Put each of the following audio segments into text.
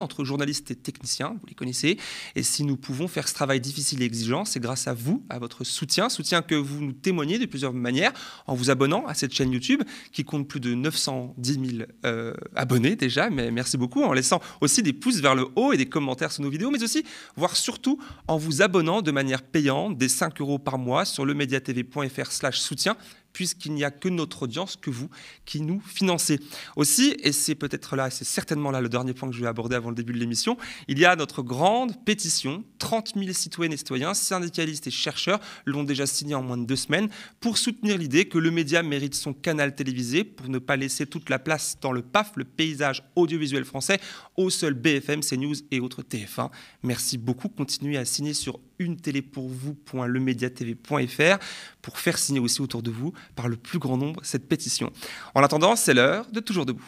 entre journalistes et techniciens, vous les connaissez. Et si nous pouvons faire ce travail difficile et exigeant, c'est grâce à vous, à votre soutien, soutien que vous nous témoignez de plusieurs manières en vous abonnant à cette chaîne YouTube qui compte plus de 910 000 euh, abonnés déjà. Mais merci beaucoup en laissant aussi des pouces vers le haut et des commentaires sur nos vidéos, mais aussi, voire surtout, en vous abonnant de manière payante des 5 euros par mois sur lemediatv.fr/slash soutien puisqu'il n'y a que notre audience, que vous, qui nous financez. Aussi, et c'est peut-être là, c'est certainement là le dernier point que je vais aborder avant le début de l'émission, il y a notre grande pétition, 30 000 citoyennes et citoyens, syndicalistes et chercheurs l'ont déjà signée en moins de deux semaines, pour soutenir l'idée que le média mérite son canal télévisé, pour ne pas laisser toute la place dans le PAF, le paysage audiovisuel français, au seul BFM, CNews et autres TF1. Merci beaucoup. Continuez à signer sur une pour pour faire signer aussi autour de vous par le plus grand nombre cette pétition. En attendant, c'est l'heure de Toujours debout.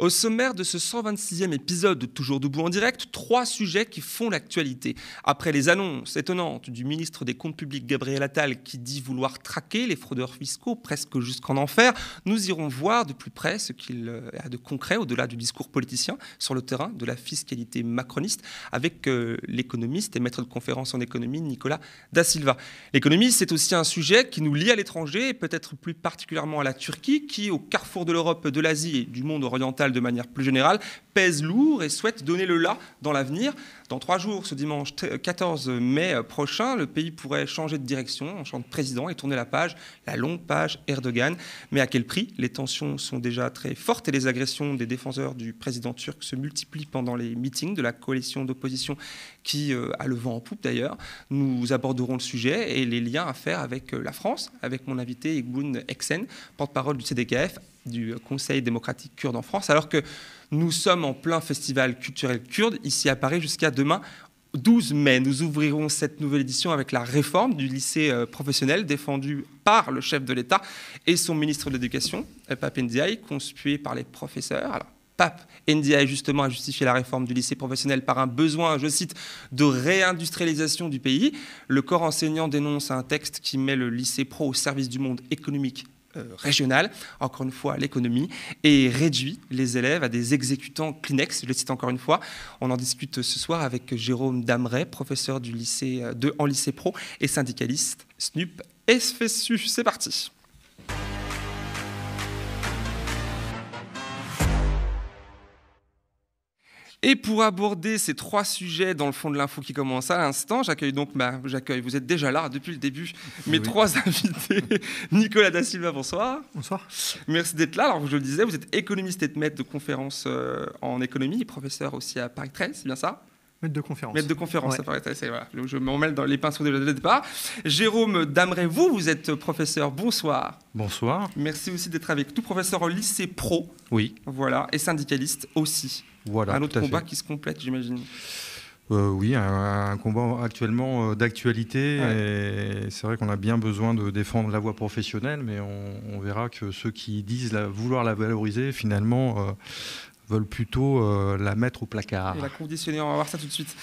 Au sommaire de ce 126e épisode de Toujours debout en direct, trois sujets qui font l'actualité. Après les annonces étonnantes du ministre des Comptes publics Gabriel Attal qui dit vouloir traquer les fraudeurs fiscaux presque jusqu'en enfer, nous irons voir de plus près ce qu'il euh, a de concret au-delà du discours politicien sur le terrain de la fiscalité macroniste avec euh, l'économiste et maître de conférence en économie Nicolas Da Silva. L'économie, c'est aussi un sujet qui nous lie à l'étranger et peut-être plus particulièrement à la Turquie qui, au carrefour de l'Europe, de l'Asie et du monde oriental, de manière plus générale, pèse lourd et souhaite donner le là dans l'avenir. Dans trois jours, ce dimanche 14 mai prochain, le pays pourrait changer de direction en change de président et tourner la page, la longue page Erdogan. Mais à quel prix Les tensions sont déjà très fortes et les agressions des défenseurs du président turc se multiplient pendant les meetings de la coalition d'opposition qui euh, a le vent en poupe d'ailleurs. Nous aborderons le sujet et les liens à faire avec euh, la France, avec mon invité Igboun Eksen, porte-parole du CDKF, du Conseil démocratique kurde en France, alors que nous sommes en plein festival culturel kurde ici à Paris jusqu'à demain. 12 mai, nous ouvrirons cette nouvelle édition avec la réforme du lycée euh, professionnel défendue par le chef de l'État et son ministre de l'Éducation, euh, Pape Ndiaye, conspué par les professeurs. Alors, Pape Ndiaye, justement, a justifié la réforme du lycée professionnel par un besoin, je cite, de réindustrialisation du pays. Le corps enseignant dénonce un texte qui met le lycée pro au service du monde économique euh, régionale, encore une fois l'économie, et réduit les élèves à des exécutants Kleenex, je le cite encore une fois. On en discute ce soir avec Jérôme Damray, professeur du lycée euh, de, en lycée pro et syndicaliste SNUP SFSU. C'est parti. Et pour aborder ces trois sujets dans le fond de l'info qui commence à l'instant, j'accueille donc, bah, j'accueille, vous êtes déjà là depuis le début, mes trois invités. Nicolas Da Silva, bonsoir. Bonsoir. Merci d'être là. Alors, je le disais, vous êtes économiste et maître de conférence euh, en économie, professeur aussi à Paris 13, c'est bien ça Maître de conférence. Maître de conférence, ça paraît. je m'en mêle dans les pinceaux dès le départ. Jérôme Damré, vous, vous êtes professeur. Bonsoir. Bonsoir. Merci aussi d'être avec Tout Professeur au lycée pro. Oui. Voilà. Et syndicaliste aussi un autre combat qui se complète, j'imagine. Euh, oui, un, combat actuellement euh, d'actualité. C'est vrai qu'on a bien besoin de défendre la voie professionnelle, mais on, verra que ceux qui disent la, vouloir la valoriser, finalement, euh, veulent plutôt la mettre au placard. Et la conditionner, on va voir ça tout de suite.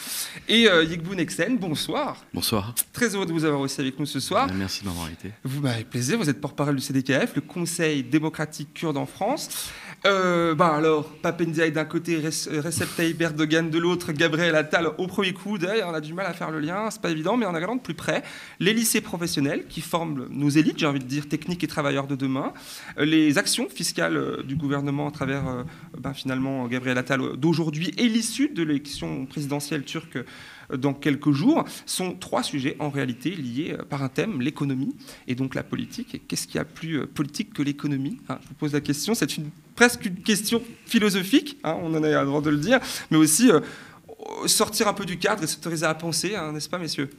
Et euh, Yigboun bonsoir. Bonsoir. Très heureux de vous avoir aussi avec nous ce soir. Merci d'avoir m'avoir Vous m'avez plaisir, vous êtes porte-parole du CDKF, le Conseil démocratique kurde en France. Euh, bah alors, Papendiaï d'un côté, euh, Recep Tayyip Erdogan de l'autre, Gabriel Attal au premier coup D'ailleurs, on a du mal à faire le lien, c'est pas évident, mais en regardant de plus près, les lycées professionnels qui forment nos élites, j'ai envie de dire techniques et travailleurs de demain, euh, les actions fiscales du gouvernement à travers ben, finalement Gabriel Attal d'aujourd'hui et l'issue de l'élection présidentielle turque dans quelques jours, sont trois sujets en réalité liés euh, par un thème, l'économie et donc la politique. Et qu'est-ce qu'il y a plus euh, politique que l'économie hein Je vous pose la question, c'est une, presque une question philosophique, hein, on en a le droit de le dire, mais aussi euh, sortir un peu du cadre et s'autoriser à penser, hein, n'est-ce pas messieurs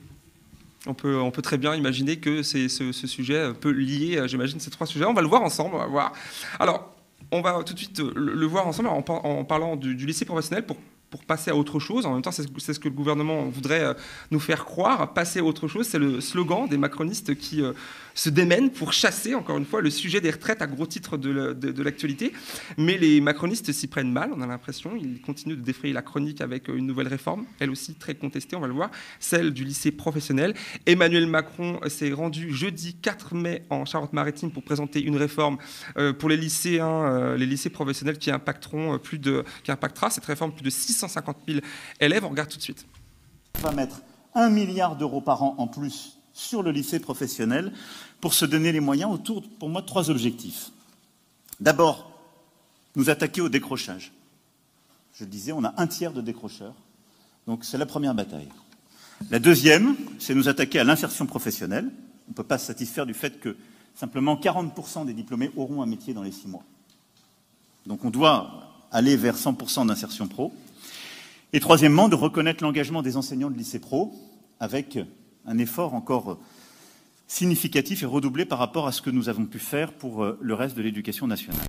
on peut, on peut, très bien imaginer que ce, ce, sujet peut lier, j'imagine, ces trois sujets. On va le voir ensemble, va voir. Alors, on va tout de suite le, voir ensemble en, parlant du, du lycée professionnel pour pour passer à autre chose. En même temps, c'est ce, que le gouvernement voudrait euh, nous faire croire. Passer à autre chose, c'est le slogan des macronistes qui euh, se démènent pour chasser, encore une fois, le sujet des retraites à gros titre de l'actualité. Mais les macronistes s'y prennent mal, on a l'impression. Ils continuent de défrayer la chronique avec euh, une nouvelle réforme, elle aussi très contestée, on va le voir, celle du lycée professionnel. Emmanuel Macron s'est rendu jeudi 4 mai en Charente-Maritime pour présenter une réforme euh, pour les lycéens, euh, les lycées professionnels qui impacteront plus de, qui impactera cette réforme plus de 650 000 élèves. On regarde tout de suite. On va mettre 1 milliard d'euros par an en plus sur le lycée professionnel pour se donner les moyens autour, pour moi, de trois objectifs. D'abord, nous attaquer au décrochage. Je le disais, on a un tiers de décrocheurs, donc c'est la première bataille. La deuxième, c'est nous attaquer à l'insertion professionnelle. On ne peut pas se satisfaire du fait que simplement 40% des diplômés auront un métier dans les six mois. Donc on doit aller vers 100% d'insertion pro. Et troisièmement, de reconnaître l'engagement des enseignants de lycée pro avec un effort encore significatif et redoublé par rapport à ce que nous avons pu faire pour euh, le reste de l'éducation nationale.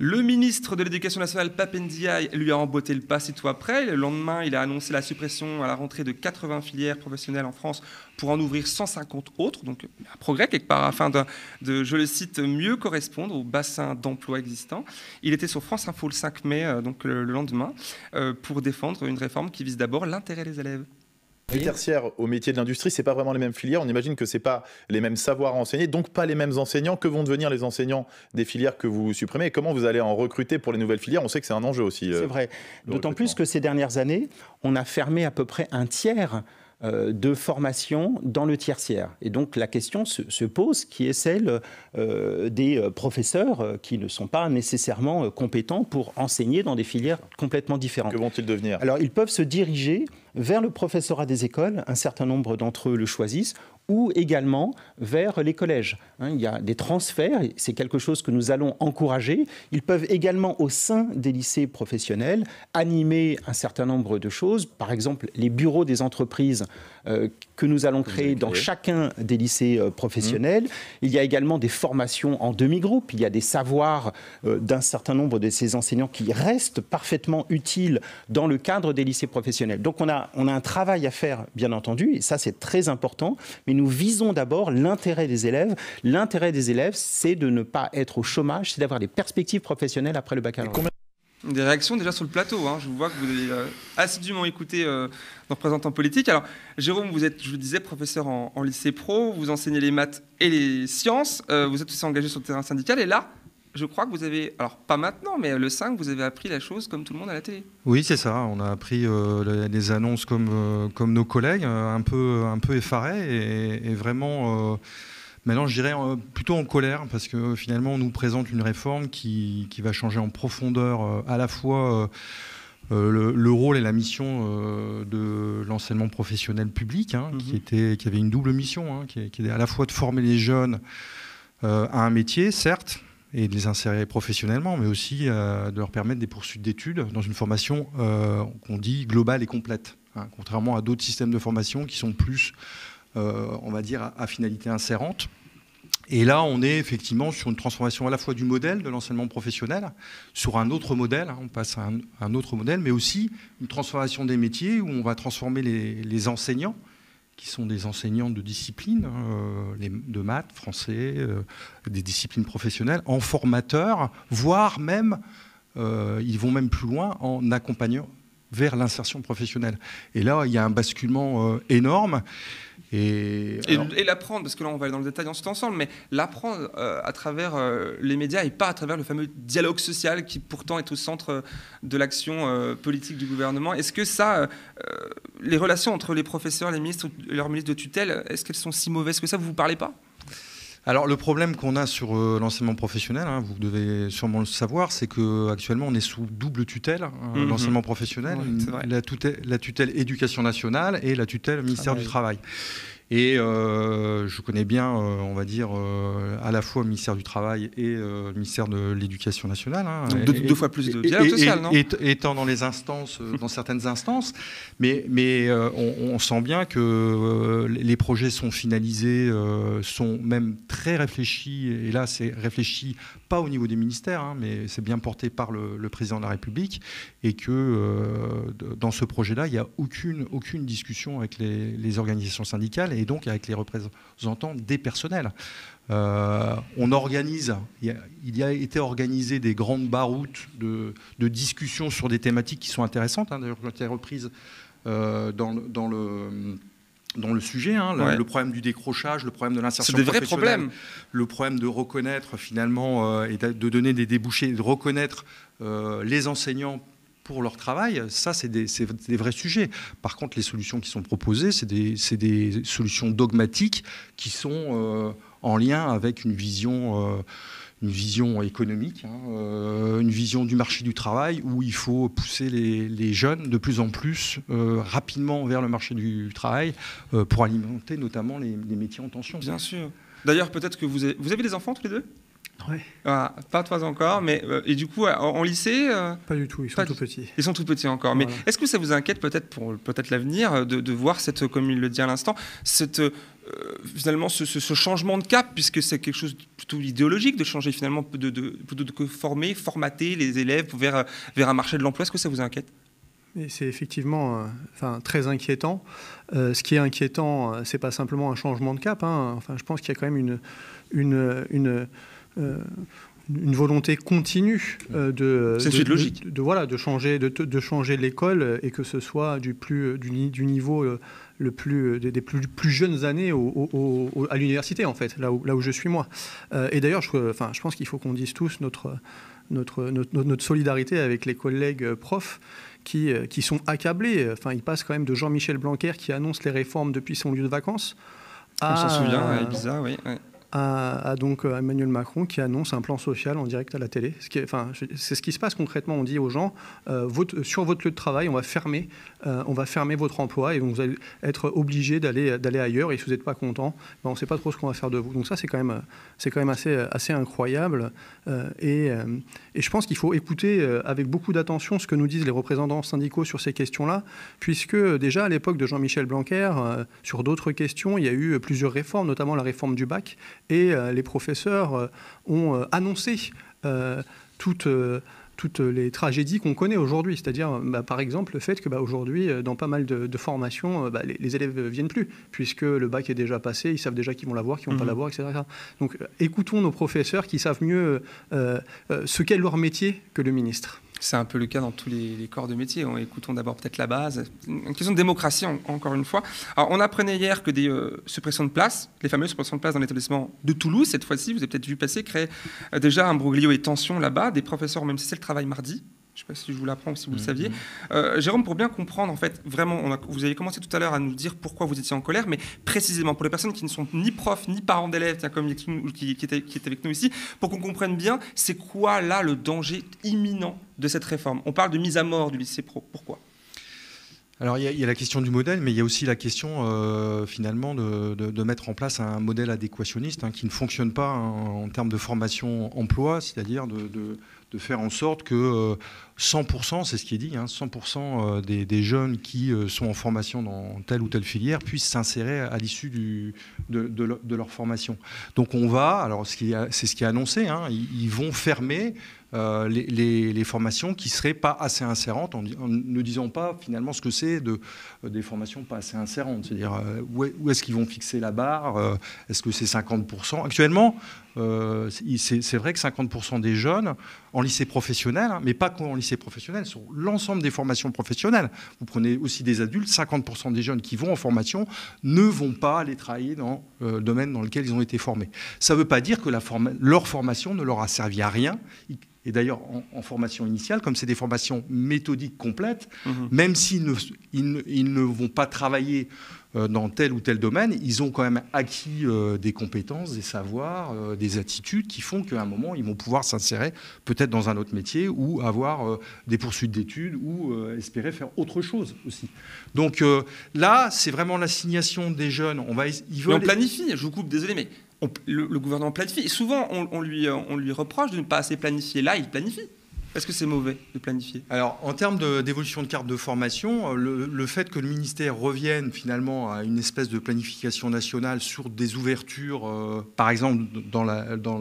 Le ministre de l'Éducation nationale, Papendiaï, lui a embotté le pas tout après. Le lendemain, il a annoncé la suppression à la rentrée de 80 filières professionnelles en France pour en ouvrir 150 autres. Donc, un progrès quelque part afin de, de je le cite, mieux correspondre au bassin d'emploi existant. Il était sur France Info le 5 mai, euh, donc le lendemain, euh, pour défendre une réforme qui vise d'abord l'intérêt des élèves du tertiaire au métier de l'industrie, c'est pas vraiment les mêmes filières. On imagine que ce n'est pas les mêmes savoirs enseigner, donc pas les mêmes enseignants. Que vont devenir les enseignants des filières que vous supprimez comment vous allez en recruter pour les nouvelles filières On sait que c'est un enjeu aussi. Euh, c'est vrai. D'autant plus que ces dernières années, on a fermé à peu près un tiers euh, de formation dans le tertiaire. Et donc la question se, pose qui est celle euh, des euh, professeurs qui ne sont pas nécessairement compétents pour enseigner dans des filières complètement différentes. Que vont-ils devenir Alors ils peuvent se diriger vers le professorat des écoles, un certain nombre d'entre eux le choisissent, ou également vers les collèges. Hein, il y a des transferts, c'est quelque chose que nous allons encourager. Ils peuvent également, au sein des lycées professionnels, animer un certain nombre de choses, par exemple les bureaux des entreprises euh, que nous allons créer dans chacun des lycées euh, professionnels. Mmh. Il y a également des formations en demi-groupe, il y a des savoirs euh, d'un certain nombre de ces enseignants qui restent parfaitement utiles dans le cadre des lycées professionnels. Donc on a, on a un travail à faire, bien entendu, et ça c'est très important, mais nous visons d'abord l'intérêt des élèves. L'intérêt des élèves, c'est de ne pas être au chômage, c'est d'avoir des perspectives professionnelles après le baccalauréat. Des réactions déjà sur le plateau. Hein. Je vois que vous avez euh, assidûment écouté euh, nos représentants politiques. Alors, Jérôme, vous êtes, je vous le disais, professeur en, lycée pro, vous enseignez les maths et les sciences, euh, vous êtes aussi engagé sur le terrain syndical. Et là, je crois que vous avez, alors pas maintenant, mais le 5, vous avez appris la chose comme tout le monde à la télé. Oui, c'est ça. On a appris euh, des annonces comme, euh, comme nos collègues, euh, un peu, un peu effarés et, vraiment. maintenant, je dirais plutôt en colère, parce que finalement, on nous présente une réforme qui, va changer en profondeur à la fois le, rôle et la mission de l'enseignement professionnel public, hein, qui, mhm. était, qui avait une double mission, hein, qui, qui, était à la fois de former les jeunes à un métier, certes, et de les insérer professionnellement, mais aussi euh, de leur permettre des poursuites d'études dans une formation euh, qu'on dit globale et complète, hein. contrairement à d'autres systèmes de formation qui sont plus, euh, on va dire, à, finalité insérante. Et là, on est effectivement sur une transformation à la fois du modèle de l'enseignement professionnel, sur un autre modèle, hein. on passe à un, autre modèle, mais aussi une transformation des métiers où on va transformer les, les enseignants, qui sont des enseignants de disciplines, euh, de maths, français, euh, des disciplines professionnelles, en formateurs, voire même, euh, ils vont même plus loin en accompagnant, vers l'insertion professionnelle. Et là, il y a un basculement euh, énorme. Et, l'apprendre, parce que là on va aller dans le détail ensuite ensemble, mais l'apprendre euh, à travers euh, les médias et pas à travers le fameux dialogue social qui pourtant est au centre de l'action politique du gouvernement. Est-ce que ça, les relations entre les professeurs, les ministres, leurs ministres de tutelle, est-ce qu'elles sont si mauvaises que ça Vous vous parlez pas alors le problème qu'on a sur euh, l'enseignement professionnel, hein, vous devez sûrement le savoir, c'est que on est sous double tutelle, hein, mhm. l'enseignement professionnel, la, tutelle, éducation nationale et la tutelle ministère du travail. Et euh, je connais bien, euh, on va dire, euh, à la fois le ministère du Travail et le ministère de l'Éducation nationale. Hein. deux, fois plus de dialogue social, non Étant dans les instances, dans certaines instances, mais, mais on, sent bien que les projets sont finalisés, sont même très réfléchis, et là c'est réfléchi pas au niveau des ministères, hein, mais c'est bien porté par le, président de la République, et que dans ce projet-là, il n'y a aucune, aucune discussion avec les organisations syndicales et donc avec les représentants des personnels. Euh, on organise, il y, a, été organisé des grandes baroutes de, discussions sur des thématiques qui sont intéressantes, hein, d'ailleurs qui ont été reprises euh, dans, le dans le sujet, hein, le, problème du décrochage, le problème de l'insertion C'est des vrais problèmes. Le problème de reconnaître finalement euh, et de donner des débouchés, de reconnaître les enseignants pour leur travail, ça, c'est des, vrais sujets. Par contre, les solutions qui sont proposées, c'est des, solutions dogmatiques qui sont euh, en lien avec une vision. Euh, une vision économique, hein, euh, une vision du marché du travail où il faut pousser les, jeunes de plus en plus rapidement vers le marché du travail pour alimenter notamment les, métiers en tension. Bien sûr. D'ailleurs, peut-être que vous vous avez des enfants tous les deux Ouais. pas toi encore, mais euh, et du coup en, lycée. Euh, pas du tout, ils sont tout petits. Ils sont tout petits encore. Mais est-ce que ça vous inquiète peut-être pour peut-être l'avenir euh, de, voir cette, comme il le dit à l'instant, cette finalement ce, changement de cap, puisque c'est quelque chose de plutôt idéologique de changer finalement de, de, former, formater les élèves vers vers un marché de l'emploi. Est-ce que ça vous inquiète c'est effectivement enfin, très inquiétant. ce qui est inquiétant, c'est pas simplement un changement de cap. Hein. Enfin, je pense qu'il y a quand même une, une, une euh, une volonté continue euh, de, logique. De, voilà, de changer, de, de changer l'école et que ce soit du, plus, euh, du, du niveau le plus, des, plus, plus, jeunes années à l'université, en fait, là où, là où je suis moi. et d'ailleurs, je, enfin, je pense qu'il faut qu'on dise tous notre, notre, notre, solidarité avec les collègues profs qui, qui sont accablés. Enfin, ils passent quand même de Jean-Michel Blanquer qui annonce les réformes depuis son lieu de vacances. à... On s'en souvient, bizarre, oui à, donc euh, Emmanuel Macron qui annonce un plan social en direct à la télé. C'est ce, qui enfin, c'est ce qui se passe concrètement. On dit aux gens, euh, votre, euh, sur votre lieu de travail, on va fermer, on va fermer votre emploi et vous allez être obligé d'aller, d'aller ailleurs. Et si vous n'êtes pas content, ben, on ne sait pas trop ce qu'on va faire de vous. Donc ça, c'est quand même, c'est quand même assez, assez incroyable. et, et, je pense qu'il faut écouter avec beaucoup d'attention ce que nous disent les représentants syndicaux sur ces questions-là, puisque déjà à l'époque de Jean-Michel Blanquer, sur d'autres questions, il y a eu plusieurs réformes, notamment la réforme du bac et euh, les professeurs euh, ont euh, annoncé toute toutes les tragédies qu'on connaît aujourd'hui. C'est-à-dire, bah, par exemple, le fait que bah, aujourd'hui, euh, dans pas mal de, formations, euh, bah, les, élèves élèves viennent plus, puisque le bac est déjà passé, ils savent déjà qu'ils vont l'avoir, qu'ils vont pas mmh. l'avoir, etc., Donc, euh, écoutons nos professeurs qui savent mieux ce qu'est leur métier que le ministre. C'est un peu le cas dans tous les, corps de métier. écoutons d'abord peut-être la base. Une question de démocratie, encore une fois. Alors, on apprenait hier que des suppressions de places, les fameuses suppressions de places dans l'établissement de Toulouse, cette fois-ci, vous avez peut-être vu passer, créent déjà un broglio et tension là-bas. Des professeurs, même si c'est le travail mardi. Je ne sais pas si je vous l'apprends ou si vous le mmh, saviez. Mmh. Euh, Jérôme, pour bien comprendre, en fait, vraiment, on vous avez commencé tout à l'heure à nous dire pourquoi vous étiez en colère, mais précisément pour les personnes qui ne sont ni profs, ni parents d'élèves, comme qui, qui, qui, avec nous ici, pour qu'on comprenne bien, c'est quoi là le danger imminent de cette réforme On parle de mise à mort du lycée pro. Pourquoi alors il y, a, la question du modèle, mais il y a aussi la question euh, finalement de, mettre en place un modèle adéquationniste hein, qui ne fonctionne pas hein, en, termes de formation-emploi, c'est-à-dire de de faire en sorte que 100%, euh, c'est ce qui est dit, 100% hein, euh, des, jeunes qui euh, sont en formation dans telle ou telle filière puissent s'insérer à l'issue de, leur formation. Donc on va, alors c'est ce qui est annoncé, hein, ils, vont fermer euh, les, formations qui ne seraient pas assez insérantes, en, ne disant pas finalement ce que c'est de, euh, des formations pas assez insérantes. C'est-à-dire euh, où, est, ce qu'ils vont fixer la barre Est-ce que c'est 50% Actuellement, c'est, vrai que 50% des jeunes en lycée professionnel, hein, mais pas qu'en lycée professionnel, sur l'ensemble des formations professionnelles, vous prenez aussi des adultes, 50% des jeunes qui vont en formation ne vont pas aller travailler dans le domaine dans lequel ils ont été formés. Ça ne veut pas dire que leur formation ne leur a servi à rien et d'ailleurs en, formation initiale, comme c'est des formations méthodiques complètes, mhm. même s'ils ne, vont pas travailler euh, dans tel ou tel domaine, ils ont quand même acquis euh, des compétences, des savoirs, euh, des attitudes qui font qu'à un moment, ils vont pouvoir s'insérer peut-être dans un autre métier ou avoir des poursuites d'études ou espérer faire autre chose aussi. Donc là, c'est vraiment l'assignation des jeunes. On va, ils on planifie, je vous coupe, désolé, mais le, gouvernement planifie. souvent, lui, euh, on lui reproche de ne pas assez planifier. Là, il planifie. Est-ce que c'est mauvais de planifier Alors, en termes d'évolution de, carte de formation, euh, le, fait que le ministère revienne finalement à une espèce de planification nationale sur des ouvertures, euh, par exemple dans, dans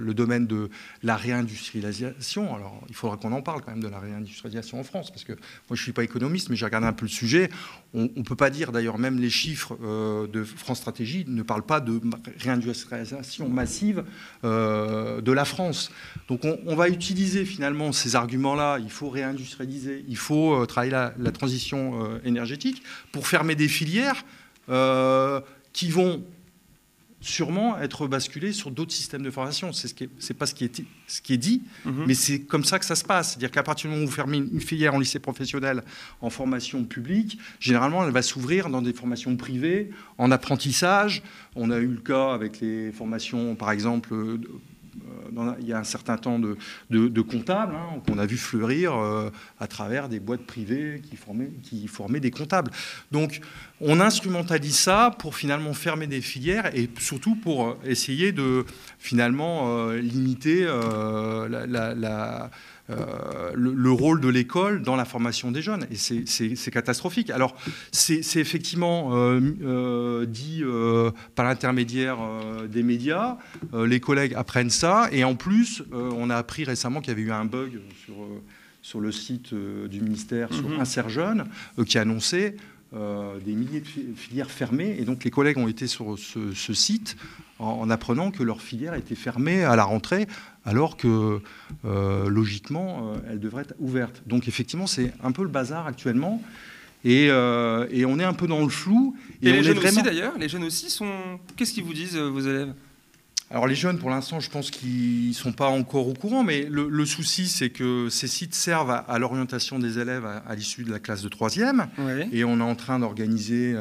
le domaine de la réindustrialisation, alors il faudra qu'on en parle quand même de la réindustrialisation en France, parce que moi je ne suis pas économiste, mais j'ai regardé un peu le sujet. On ne peut pas dire d'ailleurs, même les chiffres euh, de France Stratégie ne parlent pas de réindustrialisation massive de la France. Donc on va utiliser finalement ces arguments-là, il faut réindustrialiser, il faut euh, travailler la, transition euh, énergétique pour fermer des filières euh, qui vont sûrement être basculées sur d'autres systèmes de formation. C'est ce qui pas ce qui est, ce qui est dit, mhm. mais c'est comme ça que ça se passe. C'est-à-dire qu'à partir du moment où vous fermez une, filière en lycée professionnel en formation publique, généralement, elle va s'ouvrir dans des formations privées, en apprentissage. On a eu le cas avec les formations, par exemple, euh, il y a un certain temps de, comptables hein, qu'on a vu fleurir euh, à travers des boîtes privées qui formaient, des comptables. Donc on instrumentalise ça pour finalement fermer des filières et surtout pour euh, essayer de finalement limiter la euh, le, rôle de l'école dans la formation des jeunes. Et c'est catastrophique. Alors, c'est effectivement euh, euh, dit par l'intermédiaire des médias. les collègues apprennent ça. Et en plus, on a appris récemment qu'il y avait eu un bug sur, sur le site du ministère, sur mm-hmm. sur jeune qui annonçait. des milliers de filières fermées. Et donc les collègues ont été sur ce, site en, en, apprenant que leur filière était fermée à la rentrée alors que euh, logiquement, euh, elle devrait être ouverte. Donc effectivement, c'est un peu le bazar actuellement. Et, euh, on est un peu dans le flou. Et, les jeunes aussi d'ailleurs, les jeunes aussi sont... Qu'est-ce qu'ils vous disent, vos élèves alors les jeunes, pour l'instant, je pense qu'ils ne sont pas encore au courant, mais le, souci, c'est que ces sites servent à, l'orientation des élèves à, l'issue de la classe de troisième. e Et on est en train d'organiser,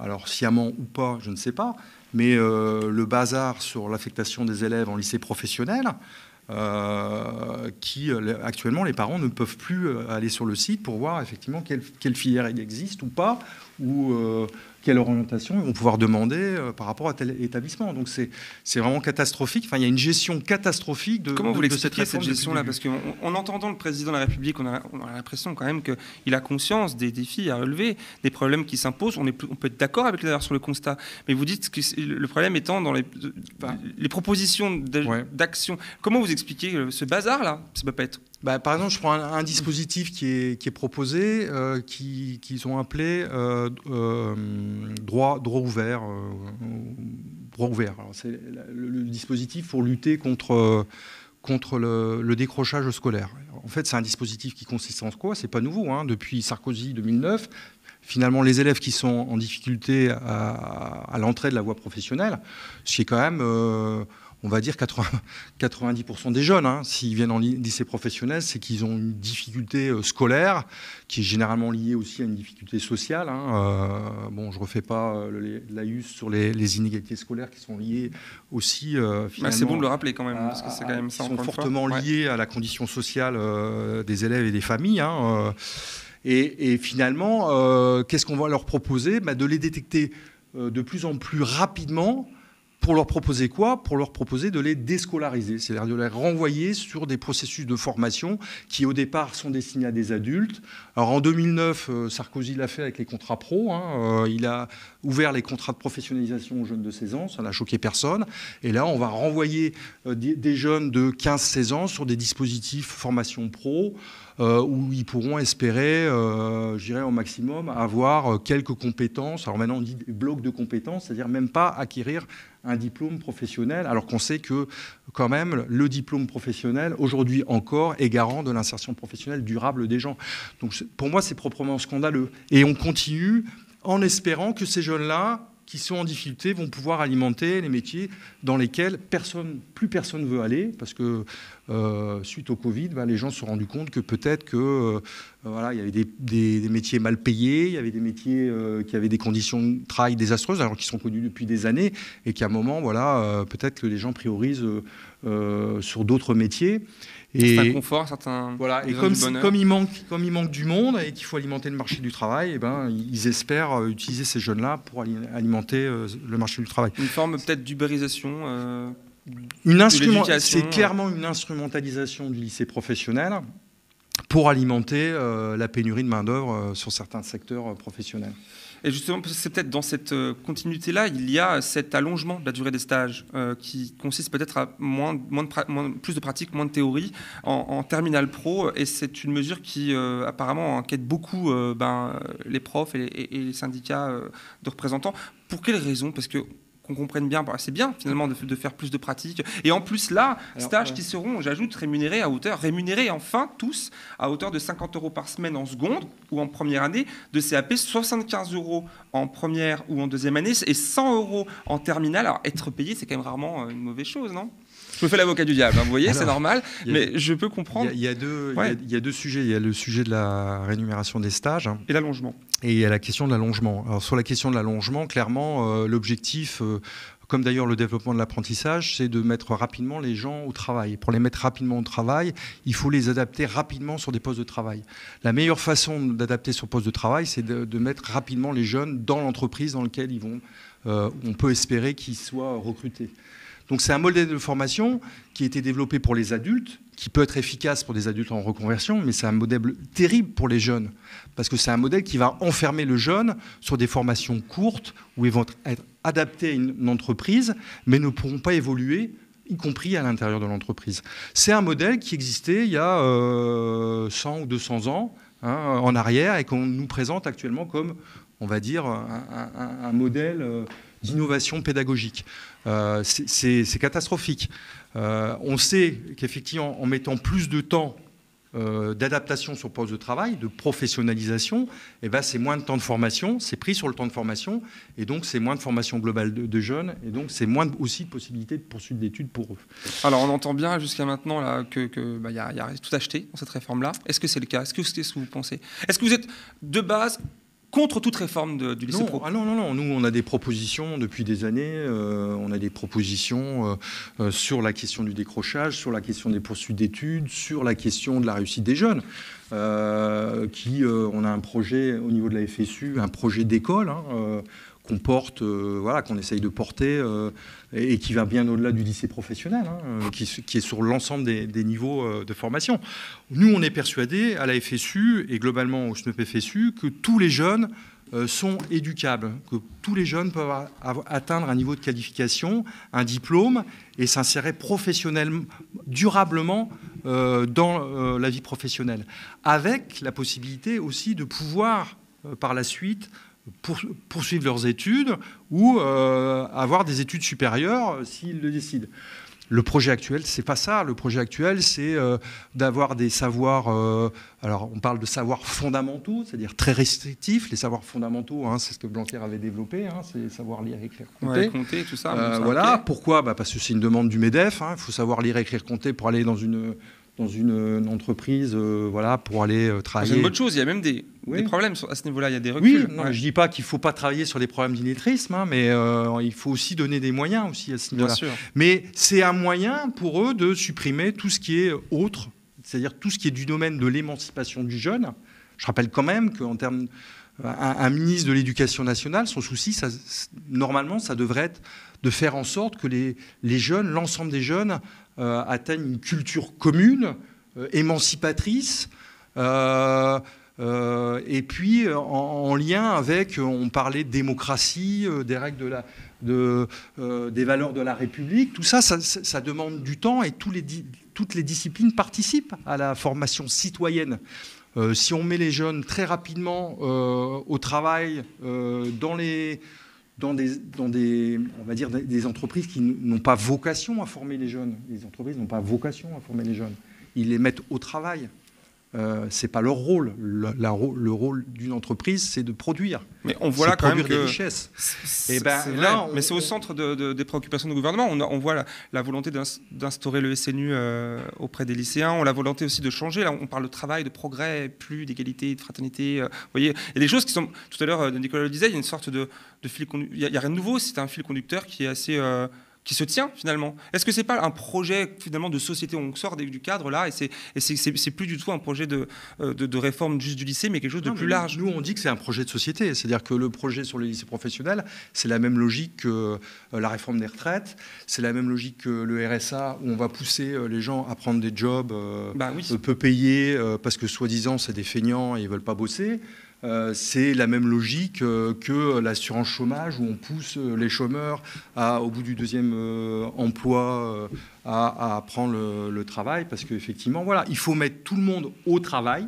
alors sciemment ou pas, je ne sais pas, mais euh, le bazar sur l'affectation des élèves en lycée professionnel, euh, qui euh, actuellement les parents ne peuvent plus aller sur le site pour voir effectivement quelle, quelle filière il existe ou pas, ou quelle orientation ils vont pouvoir demander euh, par rapport à tel établissement. Donc c'est vraiment catastrophique. Enfin, il y a une gestion catastrophique de. Comment vous l'expliquez cette gestion-là Parce qu'en entendant le président de la République, on a, l'impression quand même qu'il a conscience des défis à relever, des problèmes qui s'imposent. On, on, peut être d'accord avec d'ailleurs sur le constat, mais vous dites que le problème étant dans les, les propositions d'action. Comment vous expliquez euh, ce bazar-là Ça peut pas être bah, par exemple, je prends un, mm. dispositif qui est, proposé, qu'ils euh, qui ont appelé euh, euh, droit, ouvert. droit ouvert. C'est le, dispositif pour lutter contre, contre le, décrochage scolaire. En fait, c'est un dispositif qui consiste en quoi C'est pas nouveau. Hein. depuis Sarkozy 2009, finalement les élèves qui sont en difficulté à, l'entrée de la voie professionnelle, ce qui est quand même on va dire 90% des jeunes, hein. s'ils viennent en lycée professionnel, c'est qu'ils ont une difficulté euh, scolaire qui est généralement liée aussi à une difficulté sociale. Hein. Euh, bon, je refais pas euh, l'AUS sur les, inégalités scolaires qui sont liées aussi. Bah, c'est bon de le rappeler quand même, parce que c'est quand même ça. Ils sont fortement liés à la condition sociale des élèves et des familles. Hein, et, finalement, qu'est-ce qu'on va leur proposer bah, De les détecter de plus en plus rapidement pour leur proposer quoi Pour leur proposer de les déscolariser, c'est-à-dire de les renvoyer sur des processus de formation qui, au départ, sont destinés à des adultes. Alors, en 2009, euh, Sarkozy l'a fait avec les contrats pro. Hein, euh, il a ouvert les contrats de professionnalisation aux jeunes de 16 ans. Ça n'a choqué personne. Et là, on va renvoyer euh, des jeunes de 15-16 ans sur des dispositifs formation pro. où ils pourront espérer, je dirais au maximum, avoir quelques compétences. Alors maintenant, on dit bloc blocs de compétences, c'est-à-dire même pas acquérir un diplôme professionnel, alors qu'on sait que quand même le diplôme professionnel, aujourd'hui encore, est garant de l'insertion professionnelle durable des gens. Donc pour moi, c'est proprement scandaleux. Et on continue en espérant que ces jeunes-là, qui sont en difficulté, vont pouvoir alimenter les métiers dans lesquels personne, plus personne ne veut aller, parce que euh, suite au Covid, ben, les gens se sont rendus compte que peut-être que... Euh, euh, voilà, il y avait des, métiers mal payés, il y avait des métiers euh, qui avaient des conditions de travail désastreuses, alors qu'ils sont connus depuis des années, et qu'à un moment, voilà, euh, peut-être que les gens priorisent sur d'autres métiers. Et confort, certains. Voilà, et comme, comme, il manque, comme il manque du monde et qu'il faut alimenter le marché du travail, eh ben, ils espèrent utiliser ces jeunes-là pour alimenter le marché du travail. Une forme peut-être d'ubérisation une instrument... C'est clairement une instrumentalisation du lycée professionnel pour alimenter euh, la pénurie de main-d'œuvre euh, sur certains secteurs euh, professionnels. Et justement, c'est peut-être dans cette continuité-là, il y a cet allongement de la durée des stages qui consiste peut-être à moins, moins, de, plus de pratiques, moins de théorie en, en terminal pro. Et c'est une mesure qui apparemment inquiète beaucoup ben, les profs et, et les syndicats de représentants. Pour quelles raisons Parce que qu'on comprenne bien, bah, c'est bien finalement de, faire plus de pratiques. Et en plus là, stages qui seront, j'ajoute, rémunérés à hauteur, rémunérés enfin tous à hauteur de 50 euros par semaine en seconde ou en première année, de CAP 75 euros en première ou en deuxième année et 100 euros en terminale. Alors être payé, c'est quand même rarement euh, une mauvaise chose, non je me fais l'avocat du diable, hein, vous voyez, c'est normal, mais je peux comprendre. Il y, a, deux, deux sujets. Il y a le sujet de la rémunération des stages. Hein, et l'allongement. Et il y a la question de l'allongement. Alors sur la question de l'allongement, clairement, euh, l'objectif euh, comme d'ailleurs le développement de l'apprentissage, c'est de mettre rapidement les gens au travail. Pour les mettre rapidement au travail, il faut les adapter rapidement sur des postes de travail. La meilleure façon d'adapter sur poste de travail, c'est de, mettre rapidement les jeunes dans l'entreprise dans laquelle ils vont. Euh, on peut espérer qu'ils soient recrutés. Donc c'est un modèle de formation qui a été développé pour les adultes, qui peut être efficace pour des adultes en reconversion, mais c'est un modèle terrible pour les jeunes, parce que c'est un modèle qui va enfermer le jeune sur des formations courtes où ils vont être adaptés à une entreprise, mais ne pourront pas évoluer y compris à l'intérieur de l'entreprise. C'est un modèle qui existait il y a 100 euh, ou 200 ans hein, en arrière et qu'on nous présente actuellement comme, on va dire, un modèle euh, d'innovation pédagogique. Euh, c'est catastrophique. Euh, on sait qu'effectivement, en mettant plus de temps euh, d'adaptation sur poste de travail, de professionnalisation, eh ben, c'est moins de temps de formation, c'est pris sur le temps de formation, et donc c'est moins de formation globale de, jeunes, et donc c'est moins aussi de possibilités de poursuite d'études pour eux. Alors on entend bien jusqu'à maintenant là, que, bah, y, y, a tout acheté dans cette réforme-là. Est-ce que c'est le cas Est-ce que c'est ce que vous pensez Est-ce que vous êtes de base contre toute réforme du lycée pro. Ah non, non, non. Nous, on a des propositions depuis des années. Euh, on a des propositions euh, euh, sur la question du décrochage, sur la question des poursuites d'études, sur la question de la réussite des jeunes. qui, on a un projet au niveau de la FSU, un projet d'école. Hein, qu'on euh, voilà, qu'on essaye de porter, euh, et, qui va bien au-delà du lycée professionnel, hein, euh, qui, est sur l'ensemble des, des, niveaux de formation. Nous, on est persuadés à la FSU et globalement au SNEP FSU que tous les jeunes sont éducables, que tous les jeunes peuvent atteindre un niveau de qualification, un diplôme et s'insérer professionnellement, durablement dans la vie professionnelle, avec la possibilité aussi de pouvoir par la suite poursuivre leurs études ou euh, avoir des études supérieures euh, s'ils le décident. Le projet actuel, c'est pas ça. Le projet actuel, c'est euh, d'avoir des savoirs. alors, on parle de savoirs fondamentaux, c'est-à-dire très restrictifs. Les savoirs fondamentaux, hein, c'est ce que Blanquer avait développé, hein, c'est savoir lire, écrire, compter. tout ça. voilà. Pourquoi bah, Parce que c'est une demande du Medef. Hein. Il faut savoir lire, écrire, compter pour aller dans une dans une, entreprise euh, voilà, pour aller travailler. Euh, ah, c'est une bonne chose, il y a même des, problèmes à ce niveau-là, il y a des reculs. je ne dis pas qu'il ne faut pas travailler sur les problèmes d'illettrisme, hein, mais euh, il faut aussi donner des moyens aussi à ce niveau-là. Mais c'est un moyen pour eux de supprimer tout ce qui est autre, c'est-à-dire tout ce qui est du domaine de l'émancipation du jeune. Je rappelle quand même qu'en termes... Un, un, ministre de l'Éducation nationale, son souci, ça, normalement, ça devrait être de faire en sorte que les, les jeunes, l'ensemble des jeunes, euh, atteignent une culture commune, euh, émancipatrice. Euh, et puis en, lien avec, on parlait de démocratie, des règles de la, de, des valeurs de la République, tout ça, ça, demande du temps et toutes les disciplines participent à la formation citoyenne. si on met les jeunes très rapidement au travail, dans les dans des, dans des, on va dire, des entreprises qui n'ont pas vocation à former les jeunes. Les entreprises n'ont pas vocation à former les jeunes. Ils les mettent au travail. Ce euh, c'est pas leur rôle. Le, la, le rôle d'une entreprise, c'est de produire. Mais on voit là quand même des richesses. Et ben mais c'est au centre des préoccupations du gouvernement. On, on voit la, volonté d'instaurer le SNU euh, auprès des lycéens. On a la volonté aussi de changer. Là, on parle de travail, de progrès, plus d'égalité, de fraternité. Euh, vous voyez, il y a des choses qui sont. Tout à l'heure, Nicolas le disait, il y a une sorte de, fil. Il il a rien de nouveau. C'est un fil conducteur qui est assez qui se tient finalement Est-ce que c'est pas un projet finalement de société On sort du cadre là et c'est plus du tout un projet euh, de, réforme juste du lycée, mais quelque chose de plus large. Nous, on dit que c'est un projet de société, c'est-à-dire que le projet sur les lycées professionnels, c'est la même logique que euh, la réforme des retraites, c'est la même logique que le RSA où on va pousser euh, les gens à prendre des jobs bah peu payés parce que soi-disant c'est des feignants et ils veulent pas bosser. Euh, c'est la même logique euh, que l'assurance chômage où on pousse euh, les chômeurs à, au bout du deuxième emploi à, prendre le, travail parce qu'effectivement, voilà, il faut mettre tout le monde au travail.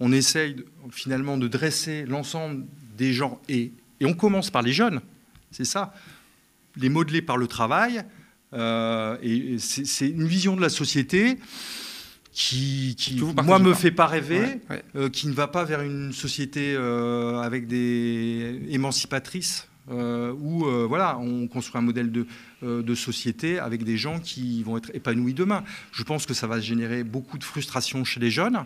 On essaye finalement de dresser l'ensemble des gens et, et, on commence par les jeunes, c'est ça, les modeler par le travail. et c'est une vision de la société qui, qui moi, me fait pas rêver, euh, qui ne va pas vers une société euh, avec des émancipatrices. Euh, où voilà, on construit un modèle de, de, société avec des gens qui vont être épanouis demain. Je pense que ça va générer beaucoup de frustration chez les jeunes,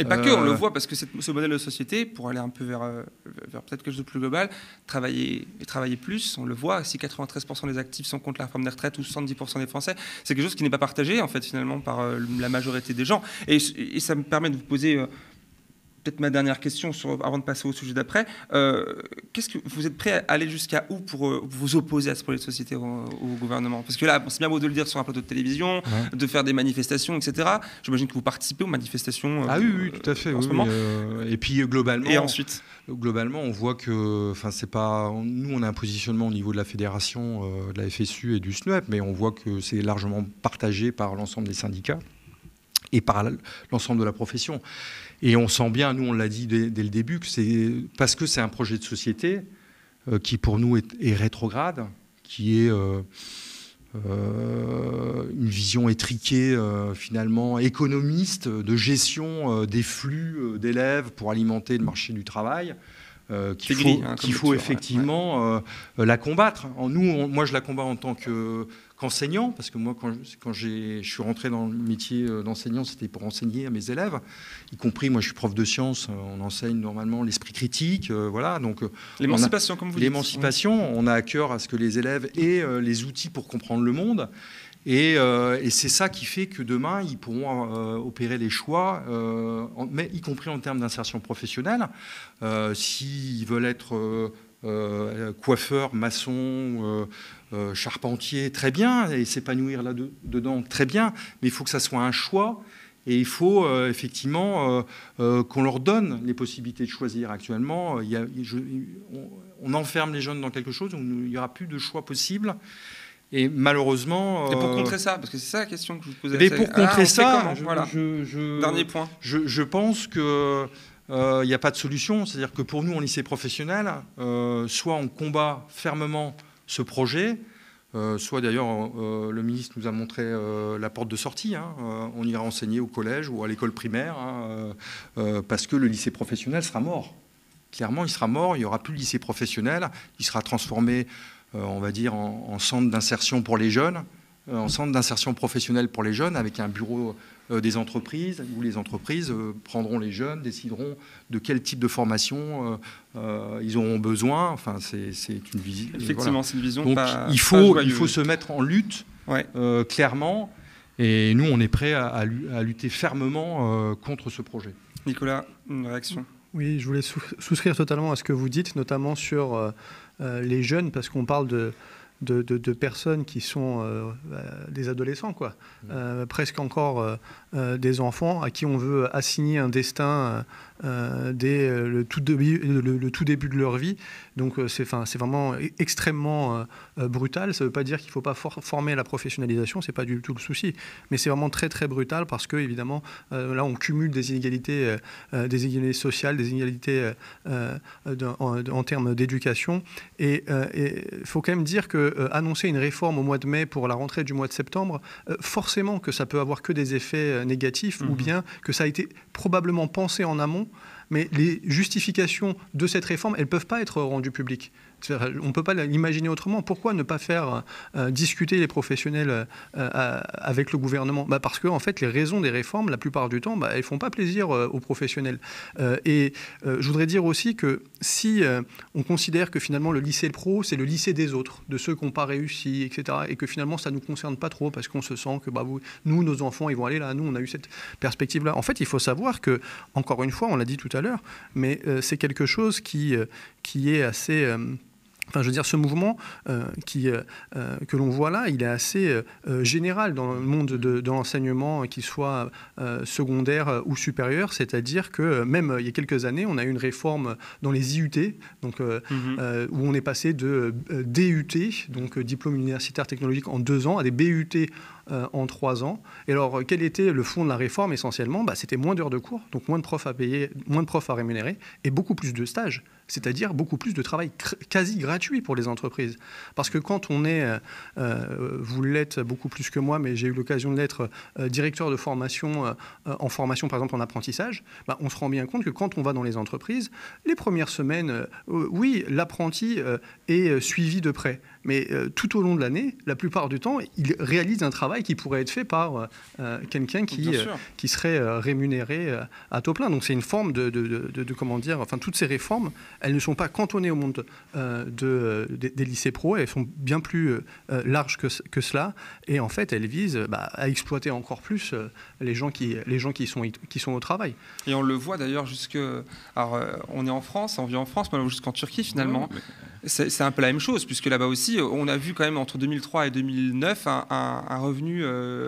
et pas que, on le euh. voit parce que ce modèle de société, pour aller un peu euh, vers, peut-être quelque chose de plus global, travailler et travailler plus, on le voit, si 93% des actifs sont contre la réforme des retraites ou 70% des Français, c'est quelque chose qui n'est pas partagé en fait finalement par euh, la majorité des gens. Et, et ça me permet de vous poser peut-être ma dernière question avant de passer au sujet d'après. Euh, que vous êtes prêt à aller jusqu'à où pour euh, vous opposer à ce projet de société au, gouvernement Parce que là, c'est bien beau de le dire sur un plateau de télévision, de faire des manifestations, etc. J'imagine que vous participez aux manifestations. Euh, ah oui, tout à fait. En ce moment. et puis globalement. Et ensuite. Globalement, on voit que, c'est pas. Nous, on a un positionnement au niveau de la fédération, de la FSU et du SNUEP, mais on voit que c'est largement partagé par l'ensemble des syndicats et par l'ensemble de la profession. Et on sent bien, nous on l'a dit dès, le début, que c'est parce que c'est un projet de société euh, qui pour nous est, rétrograde, qui est euh, euh, une vision étriquée finalement économiste de gestion des flux d'élèves pour alimenter le marché du travail. Hein, qu'il faut, effectivement la combattre. Nous, moi, je la combats en tant que enseignant, parce que moi, quand, quand je suis rentré dans le métier euh, d'enseignant, c'était pour enseigner à mes élèves, y compris, moi, je suis prof de sciences, euh, on enseigne normalement l'esprit critique, euh, voilà. Donc l'émancipation, comme vous l'émancipation, on a à cœur à ce que les élèves aient les outils pour comprendre le monde. Et, c'est ça qui fait que demain, ils pourront opérer les choix, mais y compris en termes d'insertion professionnelle. S'ils veulent être coiffeurs, maçons, euh, charpentier, très bien, et s'épanouir là-dedans, très bien, mais il faut que ça soit un choix. Et il faut euh, effectivement euh, qu'on leur donne les possibilités de choisir. Actuellement, on, enferme les jeunes dans quelque chose où il n'y aura plus de choix possible. Et malheureusement. Et pour contrer ça, parce que c'est ça la question que je vous posais. Mais pour contrer ça, je, dernier point. Je, pense qu'il il n'y a pas de solution. C'est-à-dire que pour nous, en lycée professionnel, soit on combat fermement ce projet, euh, soit d'ailleurs euh, le ministre nous a montré euh, la porte de sortie, hein. on ira enseigner au collège ou à l'école primaire, hein, parce que le lycée professionnel sera mort. Clairement, il sera mort, il n'y aura plus de lycée professionnel, il sera transformé, on va dire, en centre d'insertion pour les jeunes. Euh, en centre d'insertion professionnelle pour les jeunes, avec un bureau euh, des entreprises, où les entreprises euh, prendront les jeunes, décideront de quel type de formation ils auront besoin. Enfin, c'est une vision. Effectivement, c'est une vision. Donc, il, faut, il faut se mettre en lutte, clairement. Et nous, on est prêt à, à, lutter fermement contre ce projet. Nicolas, une réaction Oui, je voulais souscrire totalement à ce que vous dites, notamment sur les jeunes, parce qu'on parle de de, personnes qui sont euh, euh, des adolescents, quoi, mmh. euh, presque encore euh, des enfants à qui on veut assigner un destin euh, euh, dès le tout, début, le, tout début de leur vie. Donc c'est vraiment e-, extrêmement brutal. Ça ne veut pas dire qu'il ne faut pas former la professionnalisation, c'est pas du tout le souci. Mais c'est vraiment très très brutal parce que évidemment là on cumule des inégalités, des sociales, des inégalités en, termes d'éducation. Et il faut quand même dire que annoncer une réforme au mois de mai pour la rentrée du mois de septembre, forcément que ça peut avoir que des effets euh, négatif, ou mhm. bien que ça a été probablement pensé en amont, mais les justifications de cette réforme, elles ne peuvent pas être rendues publiques. On ne peut pas l'imaginer autrement. Pourquoi ne pas faire euh, discuter les professionnels euh, avec le gouvernement bah Parce que, fait, les raisons des réformes, la plupart du temps, bah, elles ne font pas plaisir euh, aux professionnels. et je voudrais dire aussi que si on considère que finalement le lycée pro, c'est le lycée des autres, de ceux qui n'ont pas réussi, etc., et que finalement ça ne nous concerne pas trop parce qu'on se sent que bah, vous, nous, nos enfants, ils vont aller là, nous, on a eu cette perspective-là. En fait, il faut savoir que, encore une fois, on l'a dit tout à l'heure, mais c'est quelque chose qui, qui est assez Enfin, je veux dire, ce mouvement euh, euh, euh, que l'on voit là, il est assez général dans le monde de, l'enseignement, qu'il soit secondaire ou supérieur. C'est-à-dire que même il y a quelques années, on a eu une réforme dans les IUT, mhm. où on est passé de DUT, donc diplôme universitaire technologique en deux ans, à des BUT en trois ans. Et alors, quel était le fond de la réforme essentiellement bah, C'était moins d'heures de cours, donc moins de profs à payer, moins de profs à rémunérer, et beaucoup plus de stages c'est-à-dire beaucoup plus de travail quasi gratuit pour les entreprises. Parce que quand on est, euh, euh, vous l'êtes beaucoup plus que moi, mais j'ai eu l'occasion de l'être euh, directeur de formation, en formation par exemple en apprentissage, bah, on se rend bien compte que quand on va dans les entreprises, les premières semaines, oui, l'apprenti est suivi de près. Mais tout au long de l'année, la plupart du temps, il réalise un travail qui pourrait être fait par quelqu'un qui, serait rémunéré à taux plein. Donc c'est une forme de, de, comment dire, enfin toutes ces réformes, elles ne sont pas cantonnées au monde euh, de, euh, des, lycées pro, elles sont bien plus euh, larges que, que, cela. Et en fait, elles visent bah, à exploiter encore plus les gens, qui, les gens qui, sont, qui sont au travail. Et on le voit d'ailleurs jusque. Alors, on est en France, on vit en France, mais jusqu'en Turquie finalement. C'est un peu la même chose, puisque là-bas aussi, on a vu quand même entre 2003 et 2009 un, revenu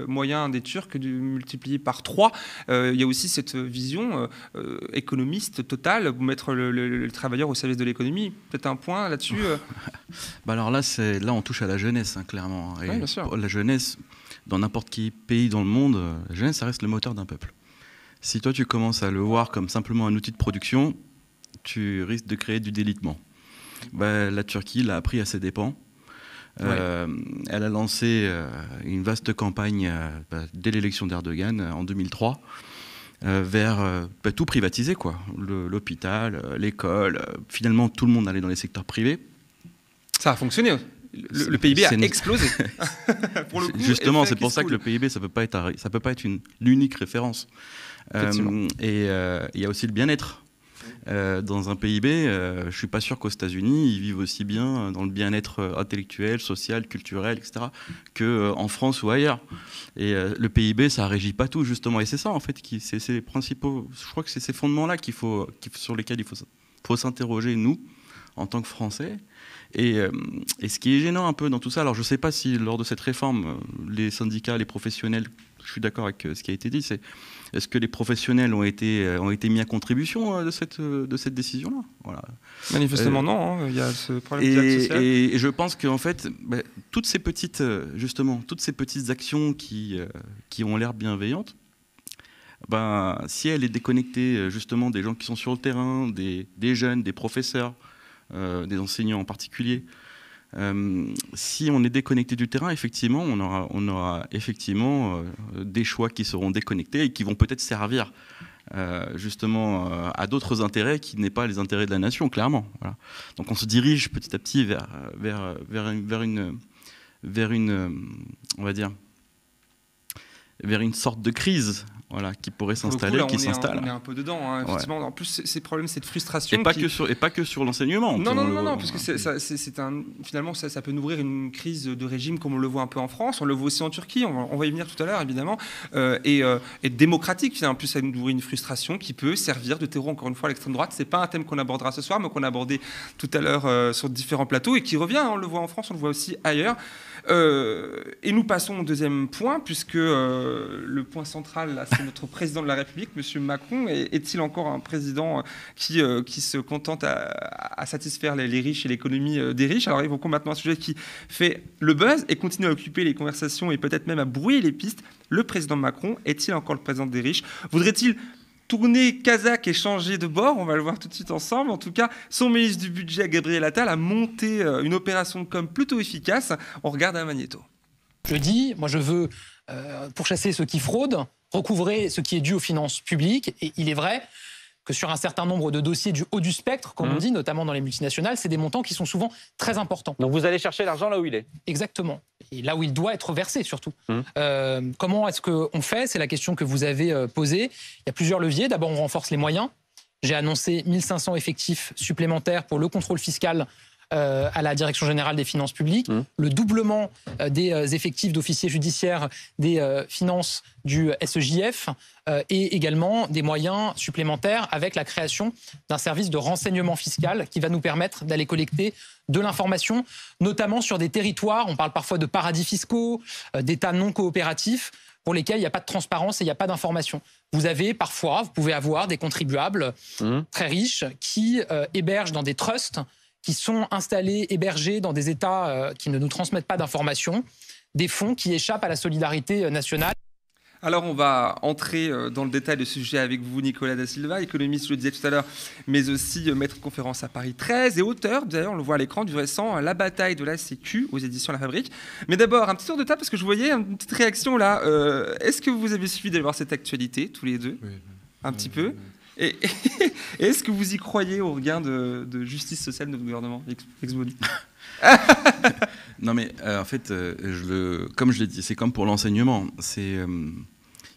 moyen des Turcs multiplié par 3. il y a aussi cette vision économiste totale, mettre le, le, le travailleur au service de l'économie. Peut-être un point là-dessus euh. bah Alors là, là, on touche à la jeunesse, hein, clairement. Et bien sûr. La jeunesse, dans n'importe quel pays dans le monde, la jeunesse, ça reste le moteur d'un peuple. Si toi, tu commences à le voir comme simplement un outil de production, tu risques de créer du délitement. Bah, la Turquie l'a appris à ses dépens. Euh, elle a lancé euh, une vaste campagne bah, dès l'élection d'Erdogan en 2003 euh, vers euh, bah, tout privatiser, quoi. L'hôpital, euh, l'école. Finalement, tout le monde allait dans les secteurs privés. Ça a fonctionné. Le, PIB a explosé. justement, c'est pour ça que le PIB, ça peut pas être, ça peut pas être l'unique référence. et il y a aussi le bien-être euh, dans un PIB, je euh, je suis pas sûr qu'aux États-Unis, ils vivent aussi bien dans le bien-être euh, intellectuel, social, culturel, etc., que en France ou ailleurs. Et le PIB, ça régit pas tout justement. Et c'est ça en fait qui, c'est les principaux. Je crois que c'est ces fondements-là qu'il faut, sur lesquels il faut, s'interroger nous en tant que Français. Et, et, ce qui est gênant un peu dans tout ça, alors je ne sais pas si lors de cette réforme, les syndicats, les professionnels, je suis d'accord avec ce qui a été dit, c'est est-ce que les professionnels ont été, euh, ont été mis à contribution euh, de cette, euh, de cette décision-là Manifestement, non. Hein. Il y a ce problème et, Et je pense qu'en fait, bah, toutes ces petites, justement, toutes ces petites actions qui, qui ont l'air bienveillantes, ben, si elle est déconnectée justement des gens qui sont sur le terrain, des, des jeunes, des professeurs, des enseignants en particulier, euh, si on est déconnecté du terrain, effectivement, on aura, on aura effectivement euh, des choix qui seront déconnectés et qui vont peut-être servir euh, justement à d'autres intérêts qui n'est pas les intérêts de la nation, clairement. Donc on se dirige petit à petit vers, vers, vers, vers une, vers une, on va dire, vers une sorte de crise voilà, qui pourrait s'installer, qui s'installe. On est un peu dedans. Hein, en plus, ces problèmes, cette frustration. Et pas, que, sur, l'enseignement. Non, non, non, non, parce que hein. c'est, finalement, ça, ça, peut nourrir une crise de régime comme on le voit un peu en France. On le voit aussi en Turquie. On, va, y venir tout à l'heure, évidemment. Euh, euh, et, démocratique, finalement. En plus, ça nous ouvre une frustration qui peut servir de terreau, encore une fois, à l'extrême droite. C'est pas un thème qu'on abordera ce soir, mais qu'on a abordé tout à l'heure euh, sur différents plateaux et qui revient. Hein. on le voit en France, on le voit aussi ailleurs. et nous passons au deuxième point, puisque euh, le point central, là, c'est notre président de la République, M. Macron. Est-il encore un président euh, qui, euh, qui se contente à, satisfaire les, riches et l'économie des riches Alors, évoquons maintenant un sujet qui fait le buzz et continue à occuper les conversations et peut-être même à brouiller les pistes. Le président Macron est-il encore le président des riches Voudrait-il tourner kazakh et changer de bord, on va le voir tout de suite ensemble. En tout cas, son ministre du budget, Gabriel Attal, a monté une opération de com plutôt efficace. On regarde un magnéto. Je dis, moi je veux euh, pour chasser ceux qui fraudent, recouvrer ce qui est dû aux finances publiques. Et il est vrai que sur un certain nombre de dossiers du haut du spectre, comme on mhm. dit, notamment dans les multinationales, c'est des montants qui sont souvent très importants. Donc vous allez chercher l'argent là où il est Exactement. Et là où il doit être versé surtout. Mhm. Euh, comment est-ce qu'on fait C'est la question que vous avez euh, posée. Il y a plusieurs leviers. D'abord, on renforce les moyens. J'ai annoncé 1500 effectifs supplémentaires pour le contrôle fiscal euh, à la Direction générale des finances publiques, mmh. le doublement euh, des euh, effectifs d'officiers judiciaires des finances du SEJF et également des moyens supplémentaires avec la création d'un service de renseignement fiscal qui va nous permettre d'aller collecter de l'information, notamment sur des territoires, on parle parfois de paradis fiscaux, d'États non coopératifs pour lesquels il n'y a pas de transparence et il n'y a pas d'information. Vous avez parfois, vous pouvez avoir des contribuables mmh. très riches qui hébergent dans des trusts qui sont installés, hébergés dans des États euh, qui ne nous transmettent pas d'informations, des fonds qui échappent à la solidarité euh, nationale. Alors on va entrer euh, dans le détail de sujet avec vous, Nicolas Da Silva, économiste, je le disais tout à l'heure, mais aussi maître de conférence à Paris 13 et auteur, d'ailleurs on le voit à l'écran, du récent La bataille de la Sécu aux éditions La Fabrique. Mais d'abord, un petit tour de table, parce que je voyais une petite réaction là. Est-ce que vous avez suivi d'avoir cette actualité, tous les deux oui. Un petit peu et, est-ce que vous y croyez au regain de, justice sociale de votre gouvernement, ex Non, mais euh, en fait, euh, comme je l'ai dit, c'est comme pour l'enseignement. C'est. Euh,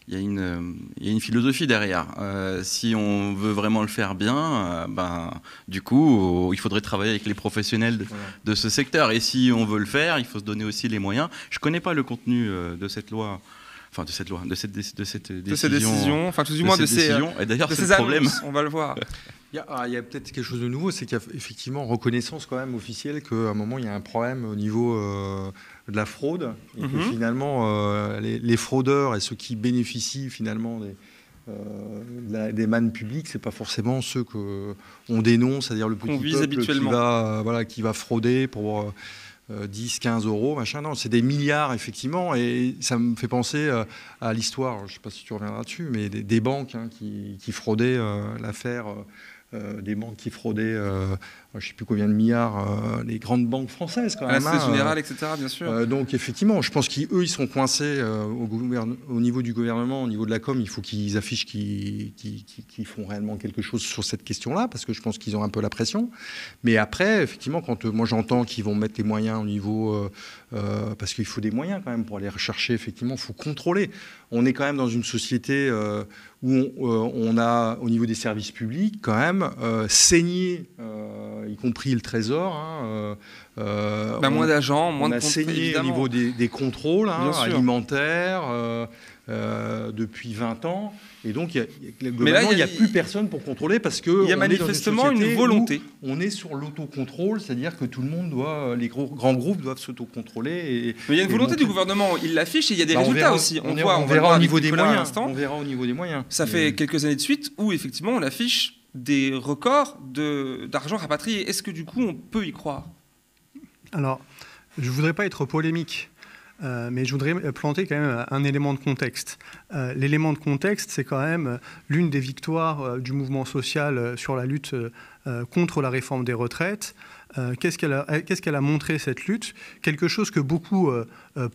il y, a une, philosophie derrière. si on veut vraiment le faire bien, ben, du coup, oh, il faudrait travailler avec les professionnels de, de, ce secteur. Et si on veut le faire, il faut se donner aussi les moyens. Je ne connais pas le contenu de cette loi enfin de cette loi, de cette, décision, de cette décision, enfin tout du moins de, ces, euh, et d'ailleurs c'est le problème. on va le voir. Ah, il y a, peut-être quelque chose de nouveau, c'est qu'il y a effectivement reconnaissance quand même officielle qu'à un moment il y a un problème au niveau euh, de la fraude et que mm-hmm. finalement euh, les, fraudeurs et ceux qui bénéficient finalement des, des mannes publiques, c'est pas forcément ceux qu'on dénonce, c'est-à-dire le petit peuple qui va voilà qui va frauder pour 10, euh, 15 euros, machin. Non, c'est des milliards, effectivement. Et ça me fait penser euh, à l'histoire, je ne sais pas si tu reviendras dessus, mais des, banques hein, qui, qui, fraudaient euh, l'affaire euh, des banques qui fraudaient, euh, je ne sais plus combien de milliards, euh, les grandes banques françaises quand même. Hein, générale, etc. Bien sûr. donc effectivement, je pense qu'eux, ils sont coincés au, niveau du gouvernement, au niveau de la com. Il faut qu'ils affichent qu'ils font réellement quelque chose sur cette question-là, parce que je pense qu'ils ont un peu la pression. Mais après, effectivement, quand moi j'entends qu'ils vont mettre les moyens au niveau, parce qu'il faut des moyens quand même pour aller rechercher. Effectivement, il faut contrôler. On est quand même dans une société où euh, on, a, au niveau des services publics, quand même, euh, saigné, euh, y compris le Trésor. Hein, bah, moins d'agents, moins de a saigné au niveau des, contrôles hein, alimentaires, euh, depuis 20 ans. Et donc, y a, globalement, il n'y a, plus personne pour contrôler parce que. Il y a manifestement une, volonté. On est sur l'autocontrôle, c'est-à-dire que tout le monde doit. Les gros, grands groupes doivent s'autocontrôler. Mais il y a une volonté du gouvernement, il l'affiche et il y a des bah, résultats aussi. On, voit, on, verra, au niveau des moyens. On verra au niveau des moyens. Ça fait quelques années de suite où, effectivement, on affiche des records d'argent rapatrié. Est-ce que, du coup, on peut y croire Alors, je ne voudrais pas être polémique. Euh, mais je voudrais planter quand même un élément de contexte. Euh, l'élément de contexte, c'est quand même euh, l'une des victoires du mouvement social sur la lutte contre la réforme des retraites. Qu'est-ce qu'elle a, montré cette lutte Quelque chose que beaucoup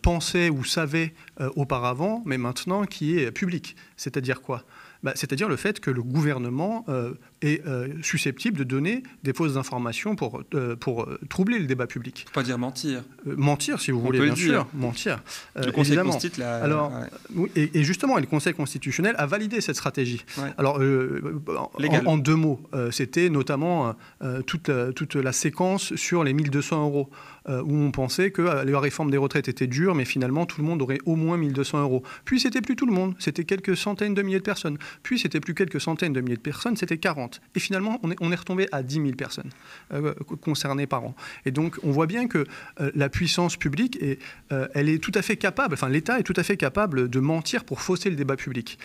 pensaient ou savaient auparavant, mais maintenant qui est public. C'est-à-dire quoi bah, C'est-à-dire le fait que le gouvernement est euh, susceptible de donner des fausses informations pour, euh, pour euh, troubler le débat public. pas dire mentir. mentir, si vous voulez, bien sûr. Mentir. le Conseil constitutionnel. Alors, et, justement, le Conseil constitutionnel a validé cette stratégie. Alors, en, deux mots, c'était notamment toute, toute la séquence sur les 1200 euros. où on pensait que la réforme des retraites était dure, mais finalement tout le monde aurait au moins 1200 euros. Puis c'était plus tout le monde, c'était quelques centaines de milliers de personnes. Puis c'était plus quelques centaines de milliers de personnes, c'était 40 et finalement, on est, retombé à 10 000 personnes euh, concernées par an. Et donc, on voit bien que euh, la puissance publique, euh, elle est tout à fait capable, enfin, l'État est tout à fait capable de mentir pour fausser le débat public.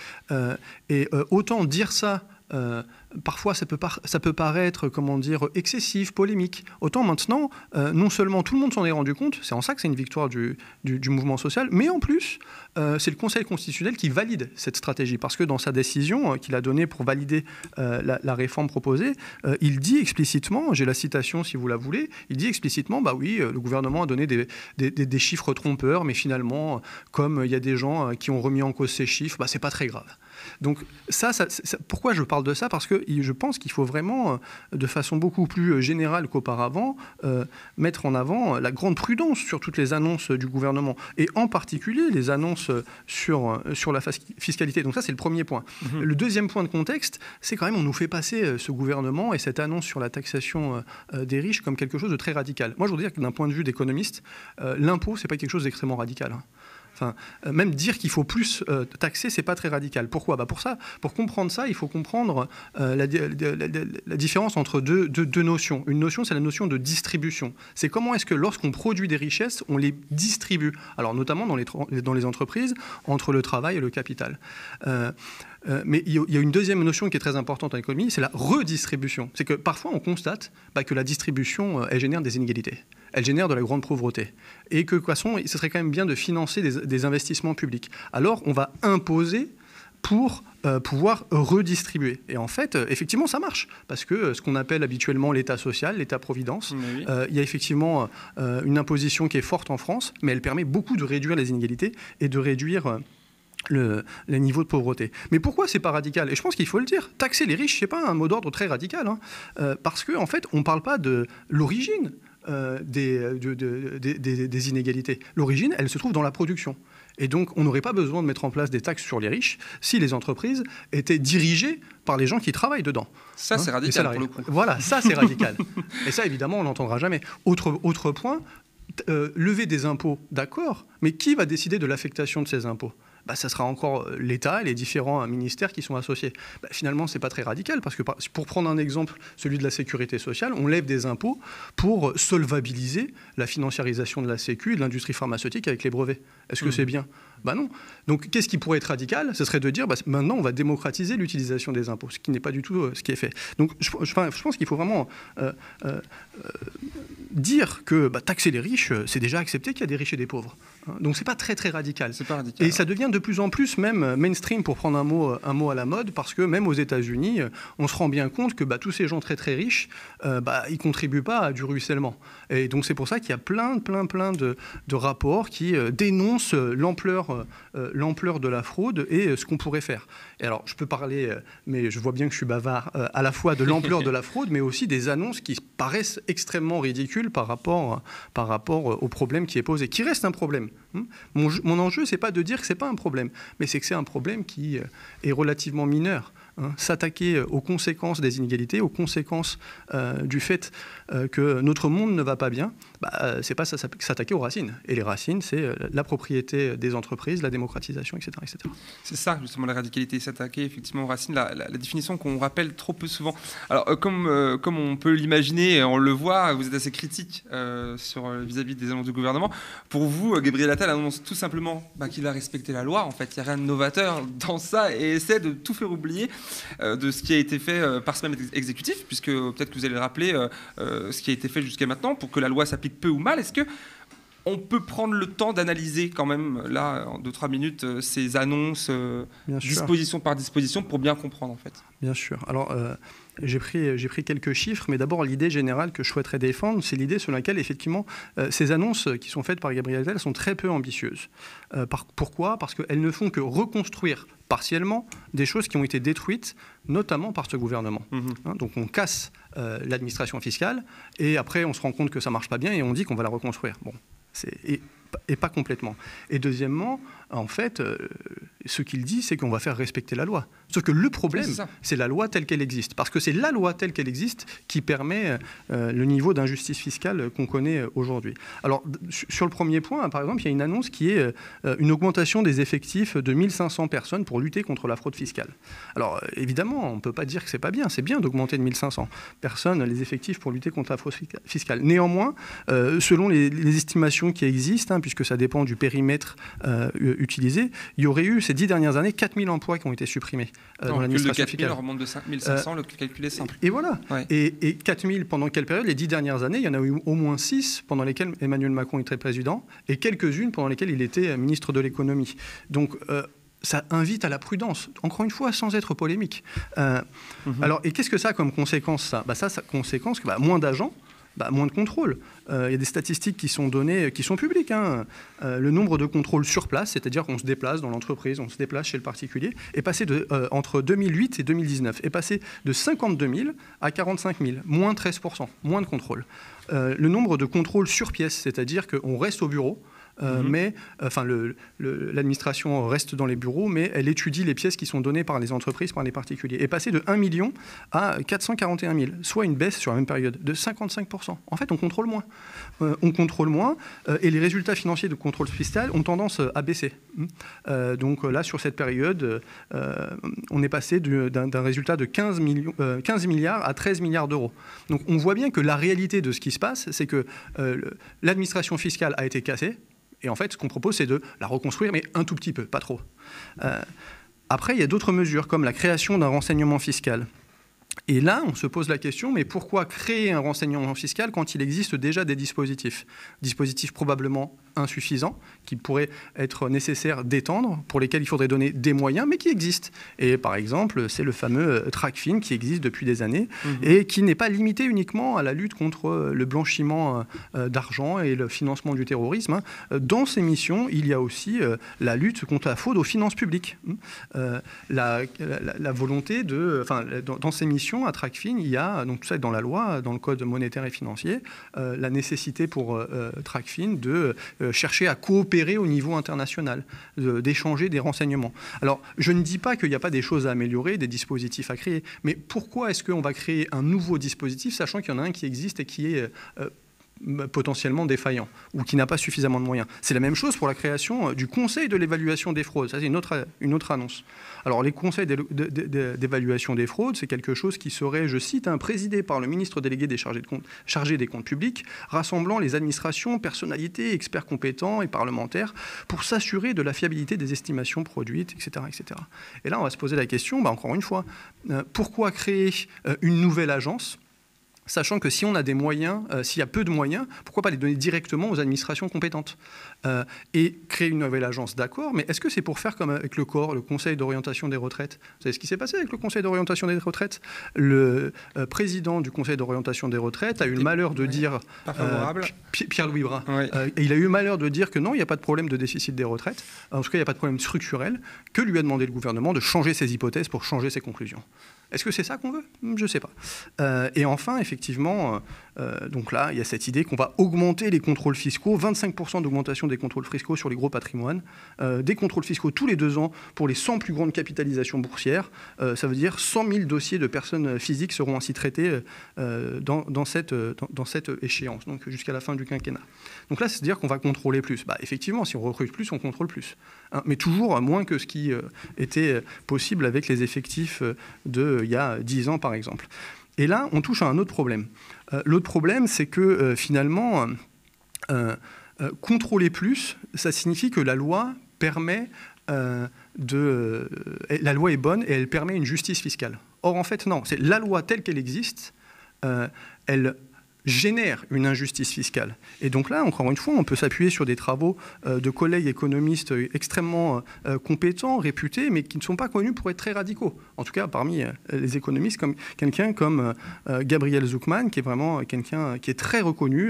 et autant dire ça euh, parfois ça peut, ça peut, paraître, comment dire, excessif, polémique. Autant maintenant, euh, non seulement tout le monde s'en est rendu compte, c'est en ça que c'est une victoire du, mouvement social, mais en plus, euh, c'est le Conseil constitutionnel qui valide cette stratégie, parce que dans sa décision qu'il a donnée pour valider la, réforme proposée, il dit explicitement, j'ai la citation si vous la voulez, il dit explicitement, bah oui, le gouvernement a donné des, chiffres trompeurs, mais finalement, comme il y a des gens qui ont remis en cause ces chiffres, bah c'est pas très grave. Donc ça, pourquoi je parle de ça Parce que je pense qu'il faut vraiment, euh, de façon beaucoup plus euh, générale qu'auparavant, euh, mettre en avant la grande prudence sur toutes les annonces du gouvernement, et en particulier les annonces sur, la fiscalité. Donc ça, c'est le premier point. Mhm. Le deuxième point de contexte, c'est quand même, on nous fait passer ce gouvernement et cette annonce sur la taxation des riches comme quelque chose de très radical. Moi, je voudrais dire que d'un point de vue d'économiste, l'impôt, n'est pas quelque chose d'extrêmement radical. Hein. Enfin, euh, même dire qu'il faut plus taxer, euh, taxer, c'est pas très radical. Pourquoi bah pour ça, pour comprendre ça, il faut comprendre euh, la, différence entre deux, notions. Une notion, c'est la notion de distribution. C'est comment est-ce que lorsqu'on produit des richesses, on les distribue. Alors notamment dans les entreprises, entre le travail et le capital. Euh, mais il y, a une deuxième notion qui est très importante en économie, c'est la redistribution. C'est que parfois on constate bah, que la distribution, euh, elle génère des inégalités, elle génère de la grande pauvreté, et que de toute ce serait quand même bien de financer des, investissements publics. Alors on va imposer pour euh, pouvoir redistribuer. Et en fait, effectivement, ça marche, parce que ce qu'on appelle habituellement l'État social, l'État-providence, il y a effectivement une imposition qui est forte en France, mais elle permet beaucoup de réduire les inégalités et de réduire les niveaux de pauvreté. Mais pourquoi c'est pas radical Et je pense qu'il faut le dire. Taxer les riches, c'est pas un mot d'ordre très radical, hein. euh, parce que en fait, on ne parle pas de l'origine euh, des, inégalités. L'origine, elle se trouve dans la production. Et donc, on n'aurait pas besoin de mettre en place des taxes sur les riches si les entreprises étaient dirigées par les gens qui travaillent dedans. Ça, hein, c'est radical pour le Voilà, ça, c'est radical. Et ça, évidemment, on n'entendra jamais. Autre, point, euh, lever des impôts, d'accord, mais qui va décider de l'affectation de ces impôts bah, ça sera encore euh, l'État et les différents euh, ministères qui sont associés. Bah, finalement, finalement, n'est pas très radical parce que pour prendre un exemple, celui de la sécurité sociale, on lève des impôts pour euh, solvabiliser la financiarisation de la Sécu et de l'industrie pharmaceutique avec les brevets. Est-ce que mmh. c'est bien Bah non. Donc qu'est-ce qui pourrait être radical Ce serait de dire bah, maintenant on va démocratiser l'utilisation des impôts, ce qui n'est pas du tout euh, ce qui est fait. Donc je, je, pense qu'il faut vraiment euh, euh, dire que bah, taxer les riches, c'est déjà accepté qu'il y a des riches et des pauvres. Hein. Donc c'est pas très très radical. C'est pas radical. Et ça devient de plus en plus même mainstream pour prendre un mot un mot à la mode parce que même aux États-Unis, on se rend bien compte que bah, tous ces gens très très riches, bah, ils contribuent pas à du ruissellement. Et donc c'est pour ça qu'il y a plein plein plein de, rapports qui dénoncent l'ampleur l'ampleur de la fraude et euh, ce qu'on pourrait faire. Et alors, je peux parler, euh, mais je vois bien que je suis bavard, euh, à la fois de l'ampleur de la fraude, mais aussi des annonces qui paraissent extrêmement ridicules par rapport, par rapport au problème qui est posé, qui reste un problème. Hein. Mon, mon enjeu, c'est pas de dire que ce n'est pas un problème, mais c'est que c'est un problème qui est relativement mineur. Hein. s'attaquer aux conséquences des inégalités, aux conséquences du fait que notre monde ne va pas bien, bah, euh, c'est pas s'attaquer aux racines. Et les racines, c'est euh, la propriété des entreprises, la démocratisation, etc. C'est ça, justement, la radicalité, s'attaquer effectivement aux racines, la, définition qu'on rappelle trop peu souvent. Alors, euh, comme, comme on peut l'imaginer, on le voit, vous êtes assez critique vis-à-vis des annonces du gouvernement. Pour vous, Gabriel Attal annonce tout simplement bah, qu'il va respecter la loi, en fait. Il n'y a rien de novateur dans ça et essaie de tout faire oublier de ce qui a été fait par ce même exécutif, puisque peut-être que vous allez le rappeler, ce qui a été fait jusqu'à maintenant pour que la loi s'applique peu ou mal. Est-ce que on peut prendre le temps d'analyser quand même, là, en 2-3 minutes, euh, ces annonces, euh, disposition par disposition, pour bien comprendre en fait Bien sûr. Alors, euh, j'ai pris, j'ai pris quelques chiffres, mais d'abord, l'idée générale que je souhaiterais défendre, c'est l'idée selon laquelle, effectivement, ces annonces qui sont faites par Gabriel Attal sont très peu ambitieuses. Par, pourquoi Parce qu'elles ne font que reconstruire partiellement des choses qui ont été détruites, notamment par ce gouvernement. Mhm. Hein, donc on casse euh, l'administration fiscale et après on se rend compte que ça marche pas bien et on dit qu'on va la reconstruire. Bon, c'est et pas complètement. Et deuxièmement, en fait, euh, ce qu'il dit, c'est qu'on va faire respecter la loi. Sauf que le problème, c'est la loi telle qu'elle existe. Parce que c'est la loi telle qu'elle existe qui permet euh, le niveau d'injustice fiscale qu'on connaît euh, aujourd'hui. Alors, sur le premier point, hein, par exemple, il y a une annonce qui est une augmentation des effectifs de 1500 personnes pour lutter contre la fraude fiscale. Alors, évidemment, on ne peut pas dire que ce n'est pas bien. C'est bien d'augmenter de 1500 personnes les effectifs pour lutter contre la fraude fiscale. Néanmoins, selon les, estimations qui existent, hein, puisque ça dépend du périmètre euh, utilisé, il y aurait eu ces dix dernières années 4000 emplois qui ont été supprimés euh, dans l'administration fiscale. remonte de 5500, euh, le calcul est simple. Et voilà. Et, et 4000 pendant quelle période Les dix dernières années, il y en a eu au moins six pendant lesquelles Emmanuel Macron était président et quelques-unes pendant lesquelles il était ministre de l'économie. Donc ça invite à la prudence, encore une fois, sans être polémique. Mhm. Alors, et qu'est-ce que ça a comme conséquence, ça bah, Ça, ça conséquence que bah, moins d'agents, bah, moins de contrôles. Il euh, y a des statistiques qui sont données, euh, qui sont publiques. Hein. Euh, le nombre de contrôles sur place, c'est-à-dire qu'on se déplace dans l'entreprise, on se déplace chez le particulier, est passé de, entre 2008 et 2019, est passé de 52 000 à 45 000, moins 13 moins de contrôles. le nombre de contrôles sur pièce, c'est-à-dire qu'on reste au bureau, euh, mhm. mais enfin l'administration reste dans les bureaux, mais elle étudie les pièces qui sont données par les entreprises, par les particuliers, et passé de 1 million à 441 000, soit une baisse sur la même période de 55 En fait, on contrôle moins, euh, on contrôle moins, euh, et les résultats financiers de contrôle fiscal ont tendance à baisser. Hmm. donc là, sur cette période, on est passé d'un résultat de 15, 15 milliards à 13 milliards d'euros. Donc on voit bien que la réalité de ce qui se passe, c'est que l'administration fiscale a été cassée, et en fait, ce qu'on propose, c'est de la reconstruire, mais un tout petit peu, pas trop. Euh, après, il y a d'autres mesures, comme la création d'un renseignement fiscal. Et là, on se pose la question, mais pourquoi créer un renseignement fiscal quand il existe déjà des dispositifs Dispositifs probablement insuffisants, qui pourraient être nécessaires d'étendre, pour lesquels il faudrait donner des moyens, mais qui existent. Et par exemple, c'est le fameux euh, TRACFIN qui existe depuis des années mmh. et qui n'est pas limité uniquement à la lutte contre euh, le blanchiment euh, d'argent et le financement du terrorisme. Hein. Dans ces missions, il y a aussi la lutte contre la fraude aux finances publiques. Hein. La, volonté de... Enfin, dans ces missions, à Tracfin, il y a, donc tout ça est dans la loi, dans le code monétaire et financier, euh, la nécessité pour euh, euh, Tracfin de chercher à coopérer au niveau international, d'échanger des renseignements. Alors, je ne dis pas qu'il n'y a pas des choses à améliorer, des dispositifs à créer, mais pourquoi est-ce qu'on va créer un nouveau dispositif, sachant qu'il y en a un qui existe et qui est potentiellement défaillant ou qui n'a pas suffisamment de moyens. C'est la même chose pour la création du Conseil de l'évaluation des fraudes. Ça, c'est une autre, une autre annonce. Alors les conseils d'évaluation des fraudes, c'est quelque chose qui serait, je cite, hein, présidé par le ministre délégué des chargés, chargé des comptes publics, rassemblant les administrations, personnalités, experts compétents et parlementaires pour s'assurer de la fiabilité des estimations produites, etc. Et là, on va se poser la question, bah, encore une fois, euh, pourquoi créer euh, une nouvelle agence sachant que si on a des moyens, euh, s'il y a peu de moyens, pourquoi pas les donner directement aux administrations compétentes euh, et créer une nouvelle agence, d'accord, mais est-ce que c'est pour faire comme avec le corps, le Conseil d'orientation des retraites Vous savez ce qui s'est passé avec le Conseil d'orientation des retraites Le euh, président du Conseil d'orientation des retraites a eu le malheur de dire... Pierre-Louis il a eu le malheur de dire que non, il n'y a pas de problème de déficit des retraites, en tout cas, il n'y a pas de problème structurel, que lui a demandé le gouvernement de changer ses hypothèses pour changer ses conclusions. Est-ce que c'est ça qu'on veut hmm, Je ne sais pas. Euh, et enfin, effectivement, euh, euh, donc là, il y a cette idée qu'on va augmenter les contrôles fiscaux, 25% d'augmentation des contrôles fiscaux sur les gros patrimoines, euh, des contrôles fiscaux tous les deux ans pour les 100 plus grandes capitalisations boursières. Euh, ça veut dire 100 000 dossiers de personnes physiques seront ainsi traités dans, cette, échéance, donc jusqu'à la fin du quinquennat. Donc là, c'est-à-dire qu'on va contrôler plus. Bah, effectivement, si on recrute plus, on contrôle plus. Hein, mais toujours moins que ce qui était possible avec les effectifs de il y a 10 ans, par exemple. Et là, on touche à un autre problème. Euh, l'autre problème, c'est que euh, finalement, euh, contrôler plus, ça signifie que la loi permet de... La loi est bonne et elle permet une justice fiscale. Or, en fait, non. C'est la loi telle qu'elle existe, elle génère une injustice fiscale. Et donc là, encore une fois, on peut s'appuyer sur des travaux euh, de collègues économistes euh, extrêmement euh, compétents, réputés, mais qui ne sont pas connus pour être très radicaux. En tout cas, parmi les économistes, comme quelqu'un comme Gabriel Zuckman, qui est vraiment quelqu'un qui est très reconnu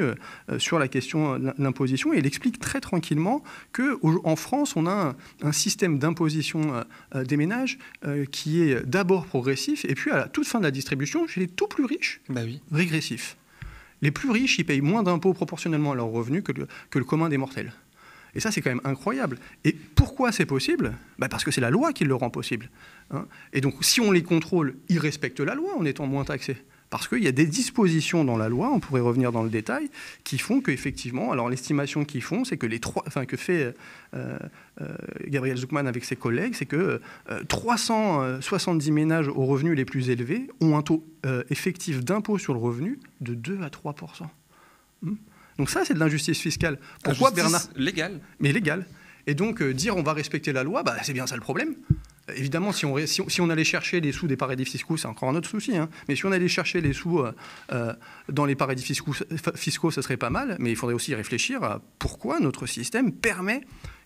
sur la question de l'imposition. Et il explique très tranquillement qu'en France, on a un système d'imposition des ménages qui est d'abord progressif, et puis à la toute fin de la distribution, chez les tout plus riches, bah régressif les plus riches, ils payent moins d'impôts proportionnellement à leurs revenus que le, commun des mortels. Et ça, c'est quand même incroyable. Et pourquoi c'est possible bah, Parce que c'est la loi qui le rend possible. Hein. et donc, si on les contrôle, ils respectent la loi en étant moins taxés. Parce qu'il y a des dispositions dans la loi, on pourrait revenir dans le détail, qui font qu'effectivement, alors l'estimation qu'ils font, c'est que les trois, enfin que fait euh, euh, Gabriel Zuckman avec ses collègues, c'est que 370 euh, ménages aux revenus les plus élevés ont un taux effectif d'impôt sur le revenu de 2 à 3 hmm. Donc ça, c'est de l'injustice fiscale. Pourquoi Bernard légal Mais légal. Et donc dire on va respecter la loi, bah, c'est bien ça le problème. Évidemment, si on, allait chercher les sous des paradis fiscaux, c'est encore un autre souci, hein. mais si on allait chercher les sous euh, euh, dans les paradis fiscaux, fiscaux, ça serait pas mal, mais il faudrait aussi réfléchir à pourquoi notre système permet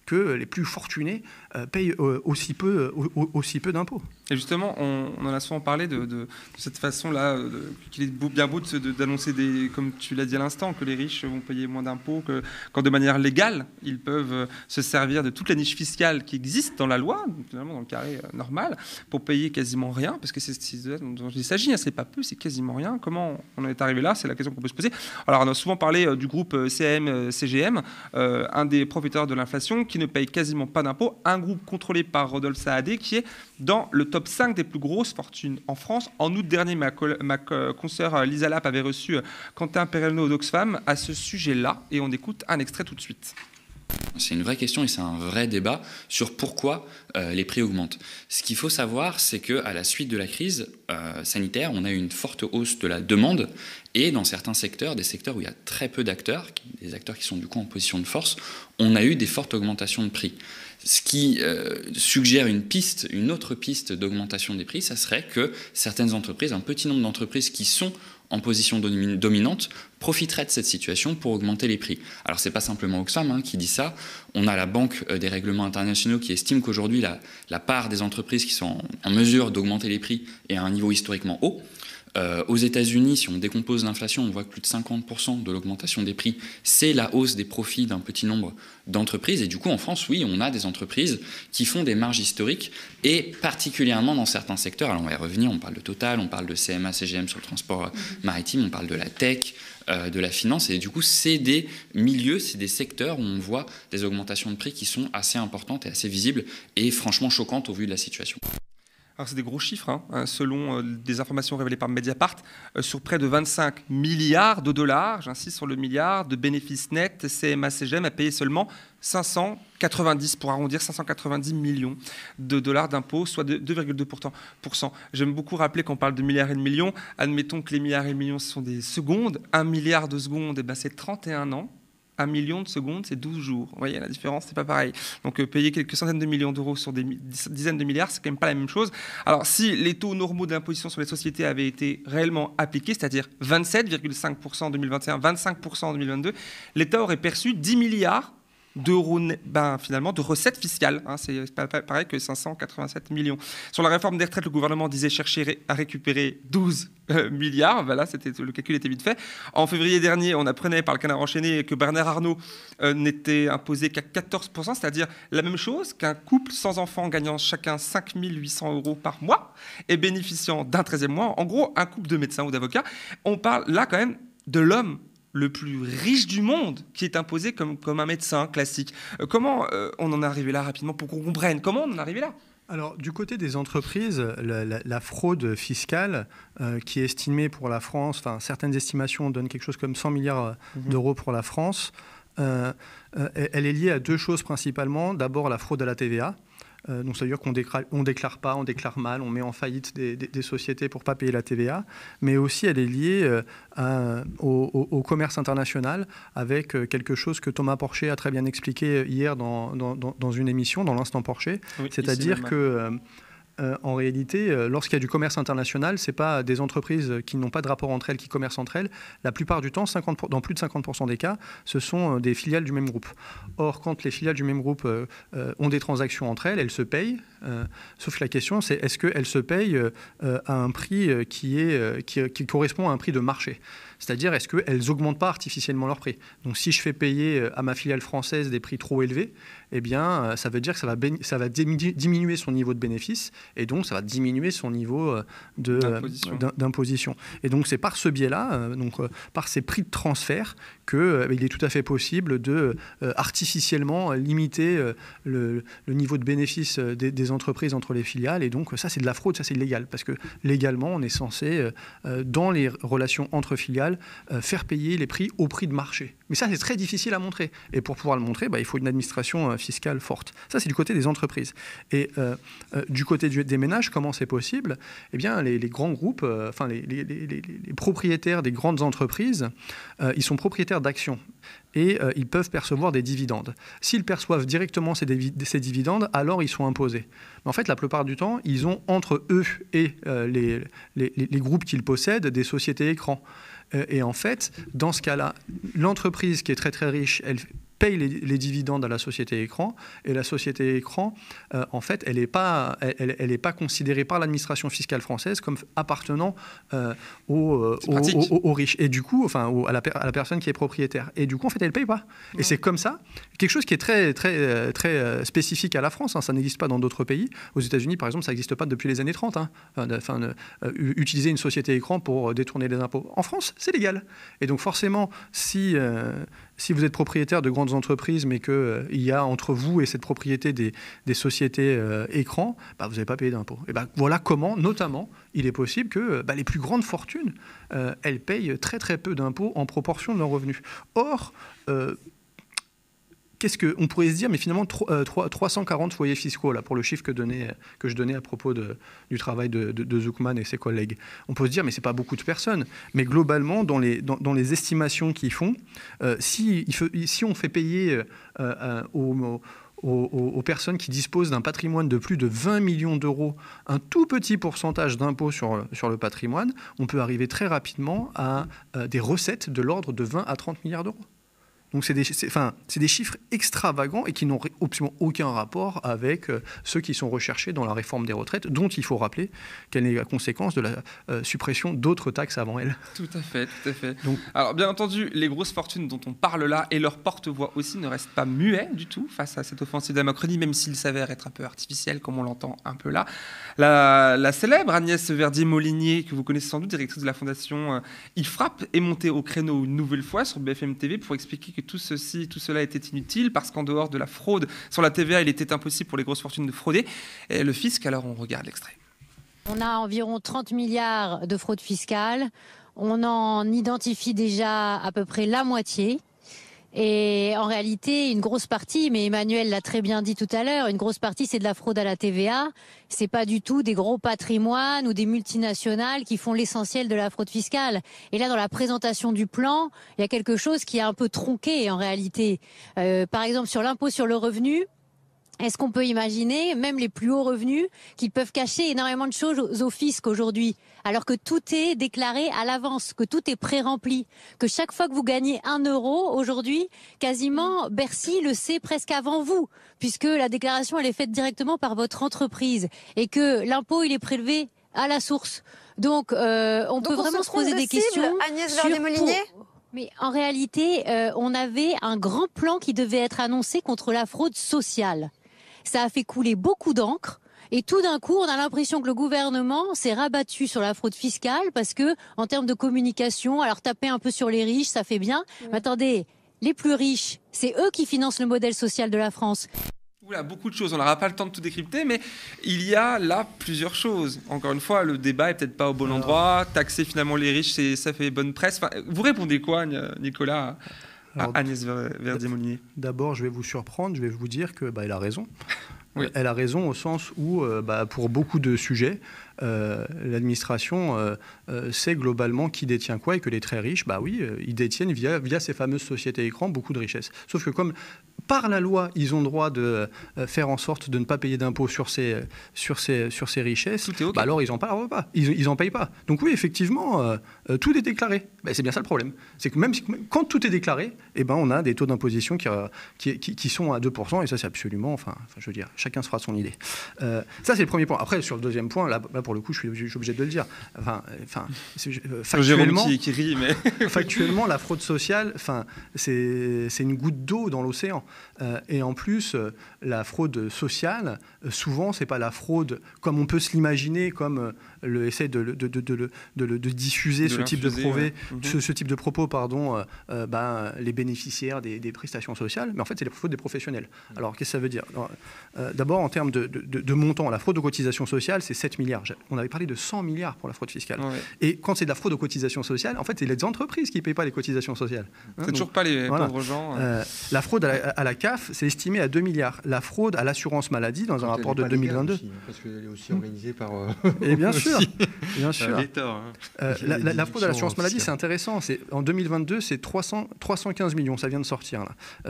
que les plus fortunés euh, payent aussi peu d'impôts. Et justement, on, en a souvent parlé de, cette façon-là, euh, qu'il est bien beau d'annoncer, des, comme tu l'as dit à l'instant, que les riches vont payer moins d'impôts, que quand de manière légale, ils peuvent euh, se servir de toute la niche fiscale qui existe dans la loi, finalement dans le carré euh, normal, pour payer quasiment rien, parce que c'est ce dont il s'agit, hein, c'est pas peu, c'est quasiment rien. Comment on est arrivé là C'est la question qu'on peut se poser. Alors, on a souvent parlé du groupe CM-CGM, un des profiteurs de l'inflation qui ne paye quasiment pas d'impôts, un groupe contrôlé par Rodolphe Saadé qui est dans le top top 5 des plus grosses fortunes en France. En août dernier, ma, ma consoeur euh, Lisa lap avait reçu euh, Quentin Perelno d'Oxfam à ce sujet-là, et on écoute un extrait tout de suite. C'est une vraie question et c'est un vrai débat sur pourquoi euh, les prix augmentent. Ce qu'il faut savoir, c'est que à la suite de la crise sanitaire, on a eu une forte hausse de la demande et dans certains secteurs, des secteurs où il y a très peu d'acteurs, des acteurs qui sont du coup en position de force, on a eu des fortes augmentations de prix. Ce qui euh, suggère une piste, une autre piste d'augmentation des prix, ça serait que certaines entreprises, un petit nombre d'entreprises qui sont en position dominante profiteraient de cette situation pour augmenter les prix. Alors c'est pas simplement Oxfam hein, qui dit ça, on a la Banque euh, des règlements internationaux qui estime qu'aujourd'hui la, part des entreprises qui sont en mesure d'augmenter les prix est à un niveau historiquement haut. Euh, aux États-Unis, si on décompose l'inflation, on voit que plus de 50% de l'augmentation des prix, c'est la hausse des profits d'un petit nombre d'entreprises. Et du coup, en France, oui, on a des entreprises qui font des marges historiques, et particulièrement dans certains secteurs. Alors, on va y revenir, on parle de Total, on parle de CMA, CGM sur le transport euh, mm. maritime, on parle de la tech, euh, de la finance. Et du coup, c'est des milieux, c'est des secteurs où on voit des augmentations de prix qui sont assez importantes et assez visibles, et franchement choquantes au vu de la situation c'est des gros chiffres, hein, hein, selon euh, des informations révélées par Mediapart, euh, sur près de 25 milliards de dollars, j'insiste sur le milliard, de bénéfices nets, CMA-CGM a payé seulement 590, pour arrondir, 590 millions de dollars d'impôts, soit 2,2%. J'aime beaucoup rappeler qu'on parle de milliards et de millions. Admettons que les milliards et millions, ce sont des secondes. Un milliard de secondes, eh ben, c'est 31 ans 1 million de secondes, c'est 12 jours. Vous voyez, la différence, c'est pas pareil. Donc euh, payer quelques centaines de millions d'euros sur des dizaines de milliards, c'est quand même pas la même chose. Alors si les taux normaux d'imposition sur les sociétés avaient été réellement appliqués, c'est-à-dire 27,5% en 2021, 25% en 2022, l'État aurait perçu 10 milliards ben, finalement, de recettes fiscales. Hein, c'est pareil que 587 millions. Sur la réforme des retraites, le gouvernement disait chercher à récupérer 12 euh, milliards. Voilà, c'était le calcul était vite fait. En février dernier, on apprenait par le canard enchaîné que Bernard Arnault euh, n'était imposé qu'à 14%, c'est-à-dire la même chose qu'un couple sans enfant gagnant chacun 5800 euros par mois et bénéficiant d'un 13e mois. En gros, un couple de médecins ou d'avocats. On parle là quand même de l'homme le plus riche du monde qui est imposé comme, un médecin classique. Euh, comment euh, on en est arrivé là rapidement pour qu'on comprenne Comment on en est arrivé là alors, du côté des entreprises, la, fraude fiscale, euh, qui est estimée pour la France, enfin, certaines estimations donnent quelque chose comme 100 milliards mhm. d'euros pour la France, elle est liée à deux choses principalement. D'abord, la fraude à la TVA, euh, donc, c'est-à-dire qu'on ne on déclare pas, on déclare mal, on met en faillite des, sociétés pour pas payer la TVA. Mais aussi, elle est liée euh, au, commerce international avec euh, quelque chose que Thomas Porcher a très bien expliqué hier dans, dans, une émission, dans l'instant Porcher. c'est-à-dire que euh, en réalité, euh, lorsqu'il y a du commerce international, ce n'est pas des entreprises qui n'ont pas de rapport entre elles qui commercent entre elles. La plupart du temps, dans plus de 50% des cas, ce sont euh, des filiales du même groupe. Or, quand les filiales du même groupe ont des transactions entre elles, elles se payent. sauf que la question, c'est est-ce qu'elles se payent à un prix qui, qui, correspond à un prix de marché C'est-à-dire, est-ce qu'elles n'augmentent pas artificiellement leur prix Donc, si je fais payer à ma filiale française des prix trop élevés, eh bien, euh, ça veut dire que ça va, diminuer son niveau de bénéfice et donc ça va diminuer son niveau euh, euh, d'imposition. Et donc, c'est par ce biais-là, donc par ces prix de transfert, qu'il est tout à fait possible de artificiellement limiter le, niveau de bénéfice des, des, entreprises entre les filiales. Et donc, ça, c'est de la fraude, ça, c'est illégal parce que légalement, on est censé, dans les relations entre filiales, faire payer les prix au prix de marché. Mais ça, c'est très difficile à montrer. Et pour pouvoir le montrer, bah, il faut une administration euh, fiscale forte. Ça, c'est du côté des entreprises. Et euh, euh, du côté des ménages, comment c'est possible Eh bien, les, grands groupes, enfin, les, propriétaires des grandes entreprises, ils sont propriétaires d'actions et ils peuvent percevoir des dividendes. S'ils perçoivent directement ces, dividendes, alors ils sont imposés. Mais en fait, la plupart du temps, ils ont entre eux et les, groupes qu'ils possèdent des sociétés écrans. Euh, et en fait, dans ce cas-là, l'entreprise qui est très très riche, elle paye les, dividendes à la société écran. Et la société écran, euh, en fait, elle n'est pas, elle, elle pas considérée par l'administration fiscale française comme appartenant euh, aux, euh, riches. Et du coup, enfin, à la, la, personne qui est propriétaire. Et du coup, en fait, elle ne paye pas. Et c'est comme ça, quelque chose qui est très, très, très spécifique à la France. Hein, ça n'existe pas dans d'autres pays. Aux États-Unis, par exemple, ça n'existe pas depuis les années 30. Hein. utiliser une société écran pour détourner les impôts. En France, c'est légal. Et donc, forcément, si si vous êtes propriétaire de grandes entreprises, mais qu'il euh, y a entre vous et cette propriété des, sociétés euh, écrans, bah, vous n'avez pas payé d'impôts. Et ben voilà comment, notamment, il est possible que euh, bah, les plus grandes fortunes, elles payent très très peu d'impôts en proportion de leurs revenus. Or, qu'est-ce que on pourrait se dire, mais finalement 3, 340 euh, foyers fiscaux là pour le chiffre que, je donnais à propos du travail de, de, et ses collègues. On peut se dire, mais c'est pas beaucoup de personnes. Mais globalement, dans les, estimations qu'ils font, euh, si, on fait payer euh, aux, personnes qui disposent d'un patrimoine de plus de 20 millions d'euros un tout petit pourcentage d'impôts sur, le patrimoine, on peut arriver très rapidement à des recettes de l'ordre de 20 à 30 milliards d'euros. Donc c'est des, chiffres extravagants et qui n'ont absolument aucun rapport avec euh, ceux qui sont recherchés dans la réforme des retraites, dont il faut rappeler qu'elle est la conséquence de la euh, suppression d'autres taxes avant elle. Tout à fait, tout à fait. Donc, Alors bien entendu, les grosses fortunes dont on parle là et leur porte-voix aussi ne restent pas muets du tout face à cette offensive d'Amacronie, même s'il s'avère être un peu artificiel comme on l'entend un peu là. La, célèbre Agnès Verdier-Molinier, que vous connaissez sans doute, directrice de la fondation euh, il frappe est montée au créneau une nouvelle fois sur BFM TV pour expliquer que tout ceci, tout cela était inutile parce qu'en dehors de la fraude sur la TVA, il était impossible pour les grosses fortunes de frauder. Et le fisc, alors on regarde l'extrait. On a environ 30 milliards de fraude fiscale. On en identifie déjà à peu près la moitié. Et en réalité, une grosse partie, mais Emmanuel l'a très bien dit tout à l'heure, une grosse partie, c'est de la fraude à la TVA. C'est pas du tout des gros patrimoines ou des multinationales qui font l'essentiel de la fraude fiscale. Et là, dans la présentation du plan, il y a quelque chose qui est un peu tronqué en réalité. Euh, par exemple, sur l'impôt sur le revenu, est-ce qu'on peut imaginer, même les plus hauts revenus, qu'ils peuvent cacher énormément de choses au fisc aujourd'hui, alors que tout est déclaré à l'avance, que tout est pré-rempli, que chaque fois que vous gagnez un euro aujourd'hui, quasiment Bercy le sait presque avant vous, puisque la déclaration elle est faite directement par votre entreprise et que l'impôt il est prélevé à la source. Donc euh, on peut vraiment se, poser des questions. Agnès Verdier-Molinier mais en réalité, euh, on avait un grand plan qui devait être annoncé contre la fraude sociale ça a fait couler beaucoup d'encre. Et tout d'un coup, on a l'impression que le gouvernement s'est rabattu sur la fraude fiscale parce que, en termes de communication, alors taper un peu sur les riches, ça fait bien. Mais attendez, les plus riches, c'est eux qui financent le modèle social de la France. Oula, beaucoup de choses. On n'aura pas le temps de tout décrypter, mais il y a là plusieurs choses. Encore une fois, le débat est peut-être pas au bon endroit. Taxer finalement les riches, ça fait bonne presse. vous répondez quoi, Nicolas ah, Alors, Agnès D'abord, je vais vous surprendre, je vais vous dire que bah, a raison. Elle a raison au sens où, euh, bah, pour beaucoup de sujets, euh, l'administration euh, sait globalement qui détient quoi et que les très riches, bah oui, ils détiennent via, via ces fameuses sociétés écrans beaucoup de richesses. Sauf que comme par la loi, ils ont le droit de euh, faire en sorte de ne pas payer d'impôts sur ces, sur ces, sur richesses, bah alors ils n'en pas. Ils, en payent pas. Donc oui, effectivement, euh, euh, tout est déclaré. c'est bien ça le problème. C'est que même quand tout est déclaré, eh ben, on a des taux d'imposition qui, qui, sont à 2%, et ça c'est absolument, enfin, je veux dire, chacun se fera son idée. ça c'est le premier point. Après, sur le deuxième point, là, pour le coup, je suis, obligé, de le dire. Enfin, enfin factuellement, qui, rit, mais... factuellement, la fraude sociale, enfin, c'est une goutte d'eau dans l'océan. Euh, et en plus, euh, la fraude sociale, euh, souvent, ce n'est pas la fraude comme on peut se l'imaginer, comme le, essaye de, de, diffuser ce type de, mhm. ce, type de propos pardon, euh, euh, ben, les bénéficiaires des, prestations sociales, mais en fait, c'est les propos des professionnels. Mhm. Alors, qu'est-ce que ça veut dire euh, D'abord, en termes de, montant, la fraude aux cotisations sociales, c'est 7 milliards. On avait parlé de 100 milliards pour la fraude fiscale. Et quand c'est de la fraude aux cotisations sociales, en fait, c'est les entreprises qui ne payent pas les cotisations sociales. c'est toujours pas les pauvres gens. Hein. la fraude à la, CAF, c'est estimé à 2 milliards. La fraude à l'assurance maladie, dans un rapport de 2022. Hein, parce qu'elle est aussi organisée par. Et bien sûr, bien sûr. Hein. Euh, la, fraude à l'assurance maladie, c'est intéressant. En 2022, c'est 315 millions, ça vient de sortir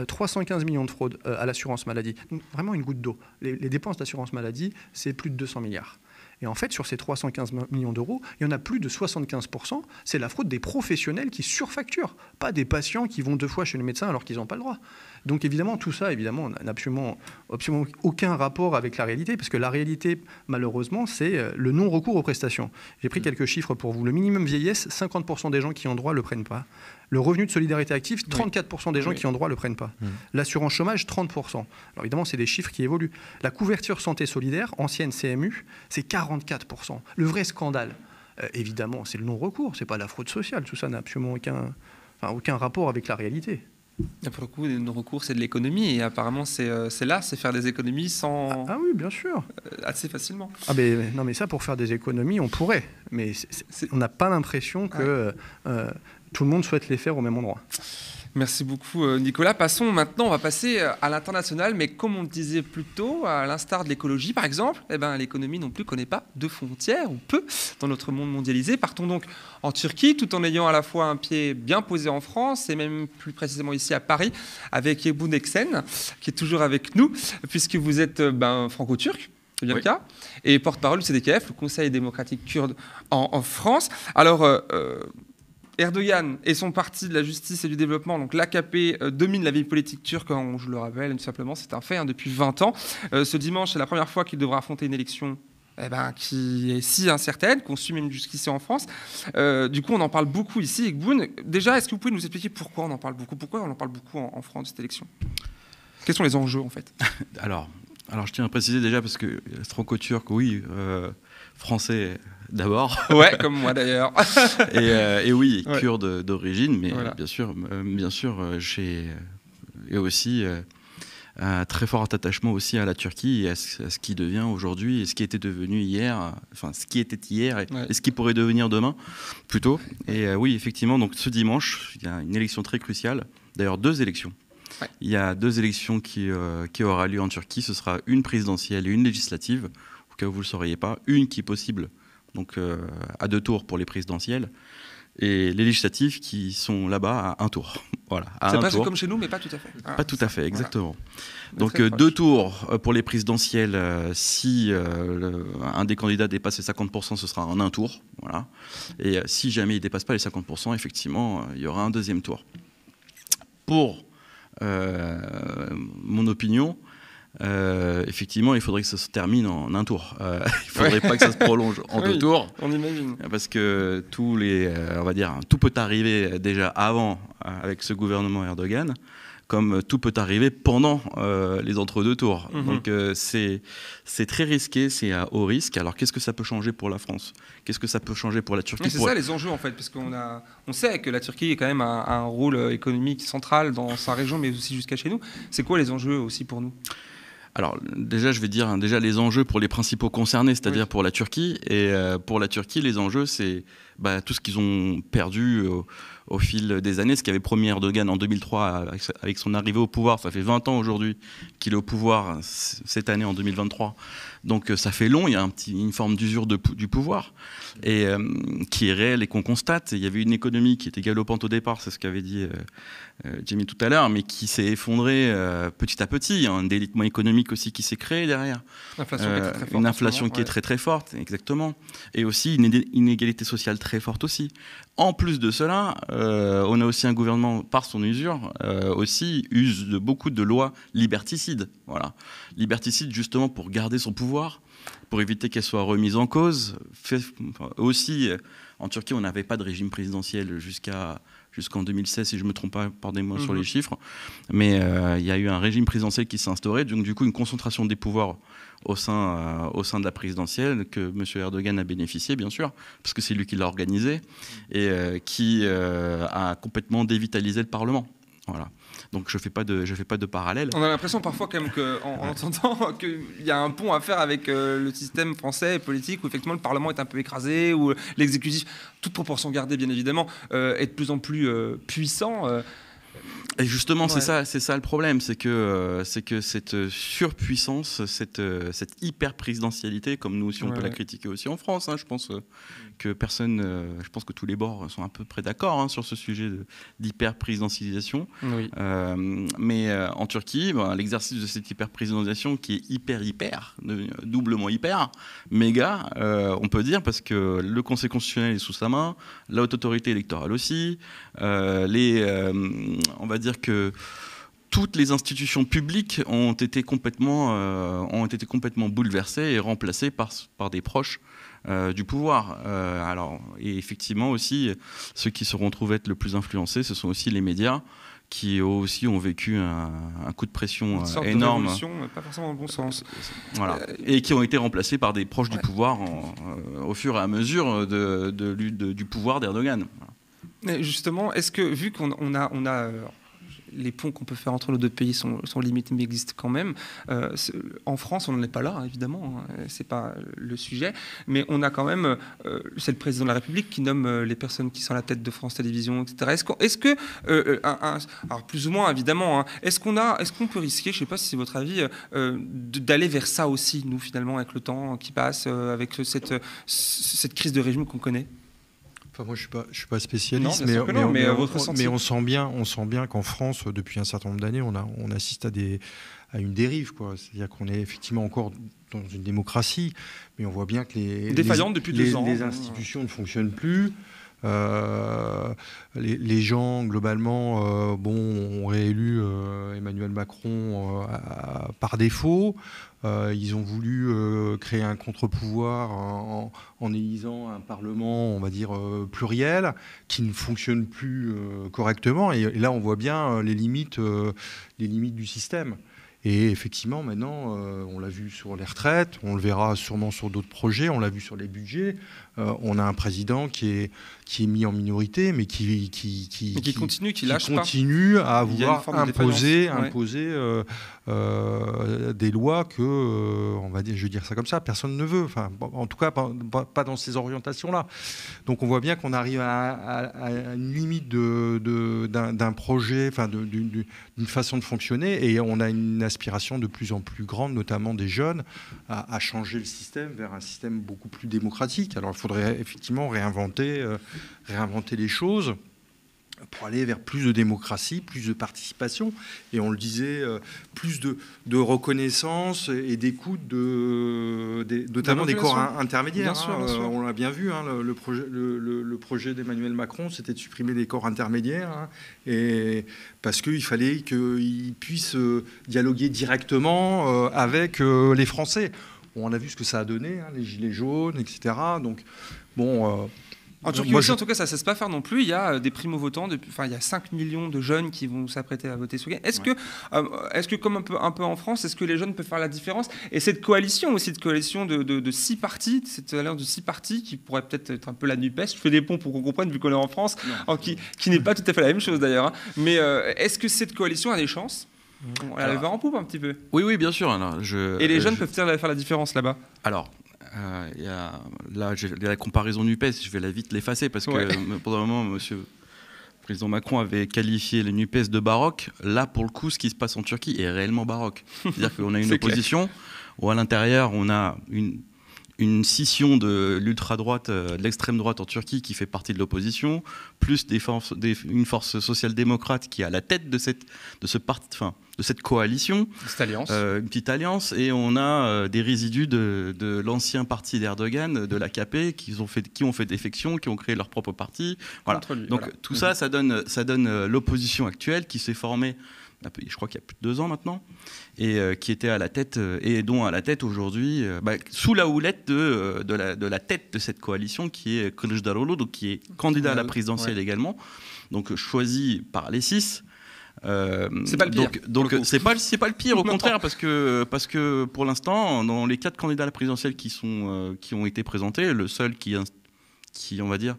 315 euh, millions de fraudes euh, à l'assurance maladie. vraiment une goutte d'eau. Les, les dépenses d'assurance maladie, c'est plus de 200 milliards. Et en fait, sur ces 315 millions d'euros, il y en a plus de 75%, c'est la fraude des professionnels qui surfacturent, pas des patients qui vont deux fois chez le médecin alors qu'ils n'ont pas le droit. Donc évidemment, tout ça, évidemment, n'a absolument, aucun rapport avec la réalité, parce que la réalité, malheureusement, c'est euh, le non-recours aux prestations. J'ai pris mm. quelques chiffres pour vous. Le minimum vieillesse, 50% des gens qui ont droit le prennent pas. Le revenu de solidarité active, 34% des gens qui ont droit le prennent pas. Mm. L'assurance chômage, 30%. Alors évidemment, c'est des chiffres qui évoluent. La couverture santé solidaire, ancienne CMU, c'est 44%. Le vrai scandale, euh, évidemment, c'est le non-recours, c'est pas la fraude sociale. Tout ça n'a absolument aucun, aucun rapport avec la réalité. Pour le coup, nos recours, c'est de l'économie. Et apparemment, euh, c'est là, c'est faire des économies sans. Ah, ah oui, bien sûr. Euh, assez facilement. Ah, mais, non, mais ça, pour faire des économies, on pourrait. Mais on n'a pas l'impression que euh, tout le monde souhaite les faire au même endroit. Merci beaucoup euh, Nicolas. Passons maintenant, on va passer euh, à l'international, mais comme on le disait plus tôt, à l'instar de l'écologie par exemple, eh ben, l'économie non plus connaît pas de frontières, ou peu, dans notre monde mondialisé. Partons donc en Turquie, tout en ayant à la fois un pied bien posé en France, et même plus précisément ici à Paris, avec Ebou Nexen, qui est toujours avec nous, puisque vous êtes euh, ben, franco-turc. C'est bien le cas. Et porte-parole du CDKF, le Conseil démocratique kurde en, France. Alors, Erdogan et son parti de la justice et du développement, donc l'AKP, euh, dominent domine la vie politique turque, hein, je le rappelle, tout simplement, c'est un fait, hein, depuis 20 ans. Euh, ce dimanche, c'est la première fois qu'il devra affronter une élection eh ben, qui est si incertaine, qu'on suit même jusqu'ici en France. Euh, du coup, on en parle beaucoup ici. Igboun, déjà, est-ce que vous pouvez nous expliquer pourquoi on en parle beaucoup Pourquoi on en parle beaucoup en, France, cette élection Quels sont les enjeux, en fait alors, alors, je tiens à préciser déjà, parce que trop turc oui, français d'abord. Ouais, comme moi d'ailleurs. Euh, et, oui, kurde d'origine, mais bien sûr, euh, bien sûr, euh, et aussi un très fort attachement aussi à la Turquie et à ce, qui devient aujourd'hui et ce qui était devenu hier, enfin ce qui était hier et, ce qui pourrait devenir demain, plutôt. Et oui, effectivement, donc ce dimanche, il y a une élection très cruciale. D'ailleurs, deux élections. Il y a deux élections qui, auront qui aura lieu en Turquie. Ce sera une présidentielle et une législative vous ne le sauriez pas, une qui est possible donc euh, à deux tours pour les présidentielles, et les législatives qui sont là-bas à un tour. voilà, Ça comme chez nous, mais pas tout à fait. Ah, pas tout à fait, exactement. Donc euh, deux tours euh, pour les présidentielles. si un des candidats dépasse les 50%, ce sera en un tour. Voilà. Et si jamais il ne dépasse pas les 50%, effectivement, il y aura un deuxième tour. Pour mon opinion, euh, effectivement, il faudrait que ça se termine en un tour. Euh, il il faudrait pas que ça se prolonge en deux tours. On imagine. Parce que tous les, euh, on va dire, tout peut arriver déjà avant avec ce gouvernement Erdogan, comme tout peut arriver pendant les entre-deux tours. Mhm. Donc c'est c'est très risqué, c'est à haut risque. Alors qu'est-ce que ça peut changer pour la France Qu'est-ce que ça peut changer pour la Turquie C'est ça les enjeux en fait, parce qu'on on sait que la Turquie est quand même un rôle économique central dans sa région, mais aussi jusqu'à chez nous. C'est quoi les enjeux aussi pour nous alors déjà, je vais dire hein, déjà les enjeux pour les principaux concernés, c'est-à-dire pour la Turquie. Et euh, pour la Turquie, les enjeux, c'est bah, tout ce qu'ils ont perdu euh, au, fil des années, ce qu'avait promis Erdogan en 2003 avec, son arrivée au pouvoir. Ça fait 20 ans aujourd'hui qu'il est au pouvoir, cette année en 2023. Donc euh, ça fait long, il y a un petit, une forme d'usure du pouvoir et, qui est réelle et qu'on constate. Il y avait une économie qui était galopante au départ, c'est ce qu'avait dit euh, mis tout à l'heure, mais qui s'est effondré euh, petit à petit. Il y a un délitement économique aussi qui s'est créé derrière. une inflation qui est euh, très très forte, exactement. Et aussi une inégalité sociale très forte aussi. En plus de cela, on a aussi un gouvernement, par son usure, aussi use de beaucoup de lois liberticides. Voilà. Liberticides justement pour garder son pouvoir pour éviter qu'elle soit remise en cause. aussi, en Turquie, on n'avait pas de régime présidentiel jusqu'à jusqu'en 2016, si je ne me trompe pas, pardonnez-moi sur les mhm. chiffres. Mais euh, il y a eu un régime présidentiel qui s'est instauré, donc du coup une concentration des pouvoirs au sein, euh, au sein de la présidentielle, que M. Erdogan a bénéficié, bien sûr, parce que c'est lui qui l'a organisé, et euh, qui a complètement dévitalisé le Parlement. Voilà. Donc je fais pas de, je fais pas de parallèle. On a l'impression parfois quand même que, en, entendant qu'il y a un pont à faire avec euh, le système français et politique où effectivement le Parlement est un peu écrasé, où l'exécutif, toute proportion gardée bien évidemment, euh, est de plus en plus euh, puissant. Et justement, c'est ça, c'est ça le problème, c'est que euh, c'est que cette euh, surpuissance, cette, euh, cette hyper présidentialité, comme nous aussi on peut la critiquer aussi en France, hein, je pense que personne, je pense que tous les bords sont à peu près d'accord hein, sur ce sujet d'hyper présidentialisation. mais en Turquie, ben, l'exercice de cette hyper présidentialisation qui est hyper hyper, doublement hyper, méga, on peut dire parce que le Conseil constitutionnel est sous sa main, la haute autorité électorale aussi, les, on va dire c'est-à-dire que toutes les institutions publiques ont été complètement, euh, ont été complètement bouleversées et remplacées par, par des proches euh, du pouvoir. Euh, alors, et effectivement aussi, ceux qui se retrouvent être le plus influencés, ce sont aussi les médias qui aussi ont vécu un, coup de pression énorme. pas forcément dans le bon sens. Voilà. Et qui ont été remplacés par des proches du pouvoir au fur et à mesure de, du pouvoir d'Erdogan. Justement, est-ce que, vu qu'on on a, on a les ponts qu'on peut faire entre nos deux pays sont, sont limites, mais existent quand même. Euh, en France, on n'en est pas là, hein, évidemment, ce hein, c'est pas le sujet, mais on a quand même, euh, c'est le président de la République qui nomme euh, les personnes qui sont à la tête de France Télévisions, etc. Est-ce est que, alors plus ou moins évidemment, hein, est-ce qu'on a, est-ce qu'on peut risquer, je ne sais pas si c'est votre avis, d'aller vers ça aussi, nous finalement, avec le temps qui passe, avec cette, cette crise de régime qu'on connaît? moi, je ne suis, pas spécialiste, mais, on, sent bien, bien qu'en France, depuis un certain nombre d'années, on, on assiste à, des, à une dérive. C'est-à-dire qu'on est effectivement encore dans une démocratie, mais on voit bien que les, institutions ne fonctionnent plus. Euh, les, gens, globalement, euh, bon, ont réélu euh, Emmanuel Macron par défaut. Euh, ils ont voulu euh, créer un contre-pouvoir en, élisant un Parlement, on va dire, euh, pluriel, qui ne fonctionne plus correctement. Et, et, là, on voit bien les limites, les limites du système. Et effectivement, maintenant, on l'a vu sur les retraites, on le verra sûrement sur d'autres projets, on l'a vu sur les budgets. Euh, on a un président qui est, qui est mis en minorité, mais qui, qui, qui, continue, qui lâche continue à avoir imposer, imposer euh, euh, des lois que, on va dire, je vais dire ça comme ça, personne ne veut. Enfin, en tout cas, pas, dans ces orientations-là. Donc on voit bien qu'on arrive à, une limite d'un de, d'un projet, enfin, d'une façon de fonctionner, et on a une aspiration de plus en plus grande, notamment des jeunes, à, à changer le système vers un système beaucoup plus démocratique. Alors, faudrait effectivement réinventer, euh, réinventer les choses pour aller vers plus de démocratie, plus de participation, et on le disait, euh, plus de, reconnaissance et d'écoute, de, notamment des corps intermédiaires. On l'a bien vu, hein, le, projet, d'Emmanuel Macron, c'était de supprimer les corps intermédiaires, hein, et parce qu'il fallait qu'ils puissent euh, dialoguer directement avec les Français on a vu ce que ça a donné, hein, les gilets jaunes, etc. Donc, bon. Euh, en tout cas, ça ne cesse pas faire non plus. Il y a euh, des primo-votants, enfin, il y a 5 millions de jeunes qui vont s'apprêter à voter ce euh, Est-ce que, est que, comme un peu, en France, est-ce que les jeunes peuvent faire la différence Et cette coalition aussi, cette coalition de, six partis, cette alliance de six partis qui pourrait peut-être être un peu la NUPES, je fais des ponts pour qu'on comprenne, vu qu'on est en France, qui, n'est pas tout à fait la même chose d'ailleurs. Hein. Mais est-ce que cette coalition a des chances elle va en poupe un petit peu. Oui, oui, bien sûr. Hein, Et les euh, jeunes peuvent faire la, faire la différence là-bas Alors, euh, il y a, là, la comparaison NUPES, je vais la vite l'effacer parce que pour pendant moment, monsieur président Macron avait qualifié les NUPES de baroque. Là, pour le coup, ce qui se passe en Turquie est réellement baroque. C'est-à-dire qu'on a une opposition ou à l'intérieur, on a une une scission de l'ultra-droite, euh, de l'extrême droite en Turquie qui fait partie de l'opposition, plus une force social-démocrate qui est à la tête de cette, de ce de cette coalition. une petite alliance. Euh, Et on a euh, des résidus de, l'ancien parti d'Erdogan, de l'AKP, qui ont fait, qui ont fait défection, qui ont créé leur propre parti. Voilà. Donc tout ça, mhm. ça donne, ça donne l'opposition actuelle qui s'est formée je crois qu'il y a plus de deux ans maintenant, et euh, qui était à la tête, euh, et dont à la tête aujourd'hui, euh, bah, sous la houlette de, de, la, tête de cette coalition, qui est Kılıçdaroğlu, donc qui est candidat à la présidentielle également, donc choisi par les six. c'est pas le pire. Donc, c'est pas c'est pas le pire au contraire parce que parce que pour l'instant dans les quatre candidats à la présidentielle qui sont qui ont été présentés le seul qui qui on va dire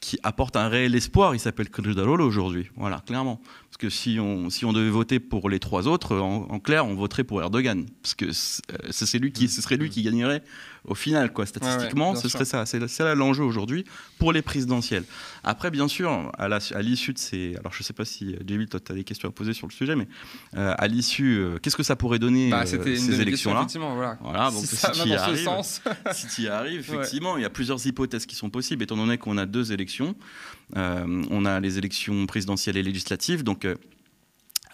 qui apporte un réel espoir. Il s'appelle Crudalolo aujourd'hui, voilà, clairement. Parce que si on, si on devait voter pour les trois autres, en, clair, on voterait pour Erdogan, parce que euh, c'est ce serait lui qui gagnerait au final, quoi. Statistiquement, ce serait ça. C'est là l'enjeu aujourd'hui pour les présidentielles. Après, bien sûr, à l'issue de ces. Alors, je ne sais pas si, euh, Jamie, tu as des questions à poser sur le sujet, mais euh, à l'issue, euh, qu'est-ce que ça pourrait donner bah, ces élections-là voilà. si, si tu y, arrives, si arrives, effectivement, il y a plusieurs hypothèses qui sont possibles, étant donné qu'on a deux élections. on a les élections présidentielles et législatives. Donc,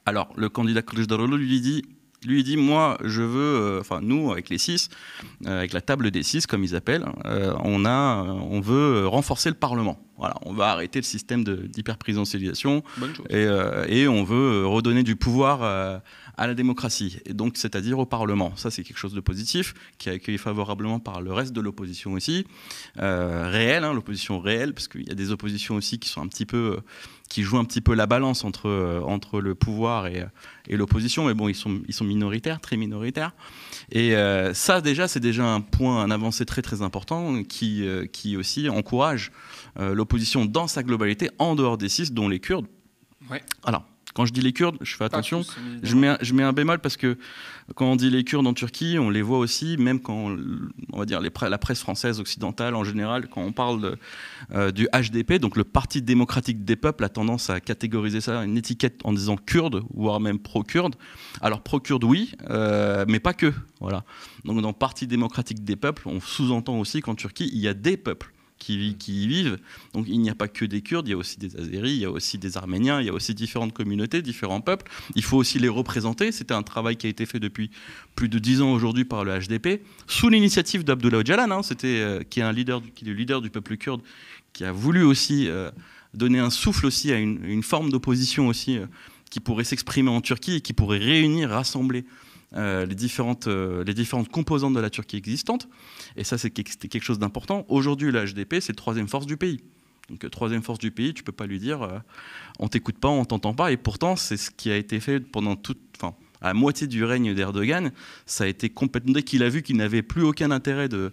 alors, le candidat Cruj-Darolo lui dit lui, dit Moi, je veux, euh, enfin, nous, avec les six, euh, avec la table des six, comme ils appellent, euh, on, a, on veut renforcer le Parlement. Voilà, on va arrêter le système d'hyperprésidentialisation et, et on veut redonner du pouvoir à à la démocratie, et donc c'est-à-dire au Parlement. Ça, c'est quelque chose de positif qui est accueilli favorablement par le reste de l'opposition aussi, euh, réelle, hein, l'opposition réelle, parce qu'il y a des oppositions aussi qui sont un petit peu, qui jouent un petit peu la balance entre euh, entre le pouvoir et, l'opposition, mais bon, ils sont ils sont minoritaires, très minoritaires. Et euh, ça, déjà, c'est déjà un point, un avancée très très important qui qui aussi encourage l'opposition dans sa globalité, en dehors des six, dont les Kurdes. Ouais. Alors, quand je dis les Kurdes, je fais attention. je, mets un, je bémol parce que quand on dit les Kurdes en Turquie, on les voit aussi, même quand on va dire la presse française occidentale en général, quand on parle euh, du HDP, donc le Parti démocratique des peuples, a tendance à catégoriser ça une étiquette en disant kurde, voire même pro-kurde. Alors pro-kurde, oui, euh, mais pas que. Voilà. Donc dans Parti démocratique des peuples, on sous-entend aussi qu'en Turquie, il y a des peuples qui, y vivent. Donc il n'y a pas que des Kurdes, il y a aussi des Azéris, il y a aussi des Arméniens, il y a aussi différentes communautés, différents peuples. Il faut aussi les représenter. C'était un travail qui a été fait depuis plus de dix ans aujourd'hui par le HDP, sous l'initiative d'Abdullah Öcalan, hein. euh, qui est un leader, qui est le leader du peuple kurde, qui a voulu aussi euh, donner un souffle aussi à une, forme d'opposition aussi euh, qui pourrait s'exprimer en Turquie et qui pourrait réunir, rassembler euh, les, différentes, euh, les différentes composantes de la Turquie existantes. Et ça, c'est quelque chose d'important. Aujourd'hui, la c'est la troisième force du pays. Donc euh, troisième force du pays, tu peux pas lui dire on t'écoute pas, on t'entend pas. Et pourtant, c'est ce qui a été fait pendant toute, enfin, à moitié du règne d'Erdogan. Ça a été complètement dès qu'il a vu qu'il n'avait plus aucun intérêt de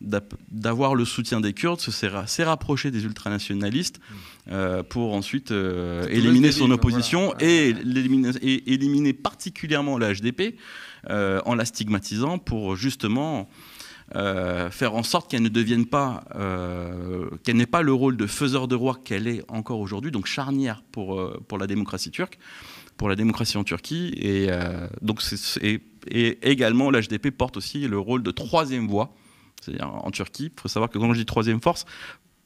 d'avoir le soutien des Kurdes, s'est rapproché des ultranationalistes mm. euh, pour ensuite euh, éliminer son opposition et, éliminer, particulièrement la HDP euh, en la stigmatisant pour justement faire en sorte qu'elle ne devienne pas, qu'elle n'ait pas le rôle de faiseur de roi qu'elle est encore aujourd'hui, donc charnière pour, pour la démocratie turque, pour la démocratie en Turquie. Et, donc et, et également, l'HDP porte aussi le rôle de troisième voie c'est-à-dire en Turquie, il faut savoir que quand je dis troisième force,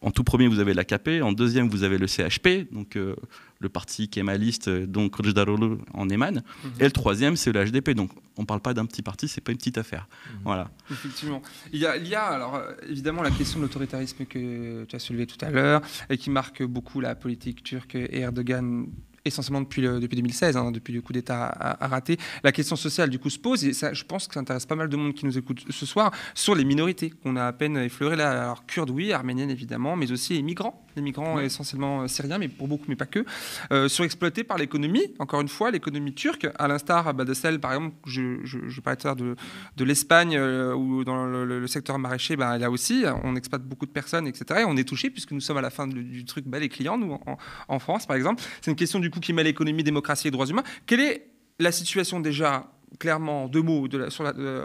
en tout premier, vous avez l'AKP, en deuxième, vous avez le CHP, donc euh, le parti kémaliste, euh, donc Kılıçdaroğlu en Éman, mhm. et le troisième, c'est le HDP. Donc on ne parle pas d'un petit parti, ce n'est pas une petite affaire. Mhm. Voilà. Effectivement. Il y, a, alors euh, évidemment la question de l'autoritarisme que tu as soulevé tout à l'heure, et qui marque beaucoup la politique turque et Erdogan essentiellement depuis, 2016, hein, depuis le coup d'État a raté la question sociale du coup se pose, et ça, je pense que ça intéresse pas mal de monde qui nous écoute ce soir, sur les minorités qu'on a à peine effleuré là. Alors kurdes, oui, arméniennes évidemment, mais aussi les migrants, les migrants essentiellement euh, syriens, mais pour beaucoup, mais pas que, euh, sont exploités par l'économie, encore une fois, l'économie turque, à l'instar bah, de celle, par exemple, je, je, parlais tout de, de l'Espagne, euh, ou dans le, secteur maraîcher, bah, là aussi, on exploite beaucoup de personnes, etc. Et on est touché, puisque nous sommes à la fin du, truc, bah, les clients, nous, en, en France, par exemple. C'est une question du du coup qui mêle économie, démocratie et droits humains. Quelle est la situation déjà clairement deux mots de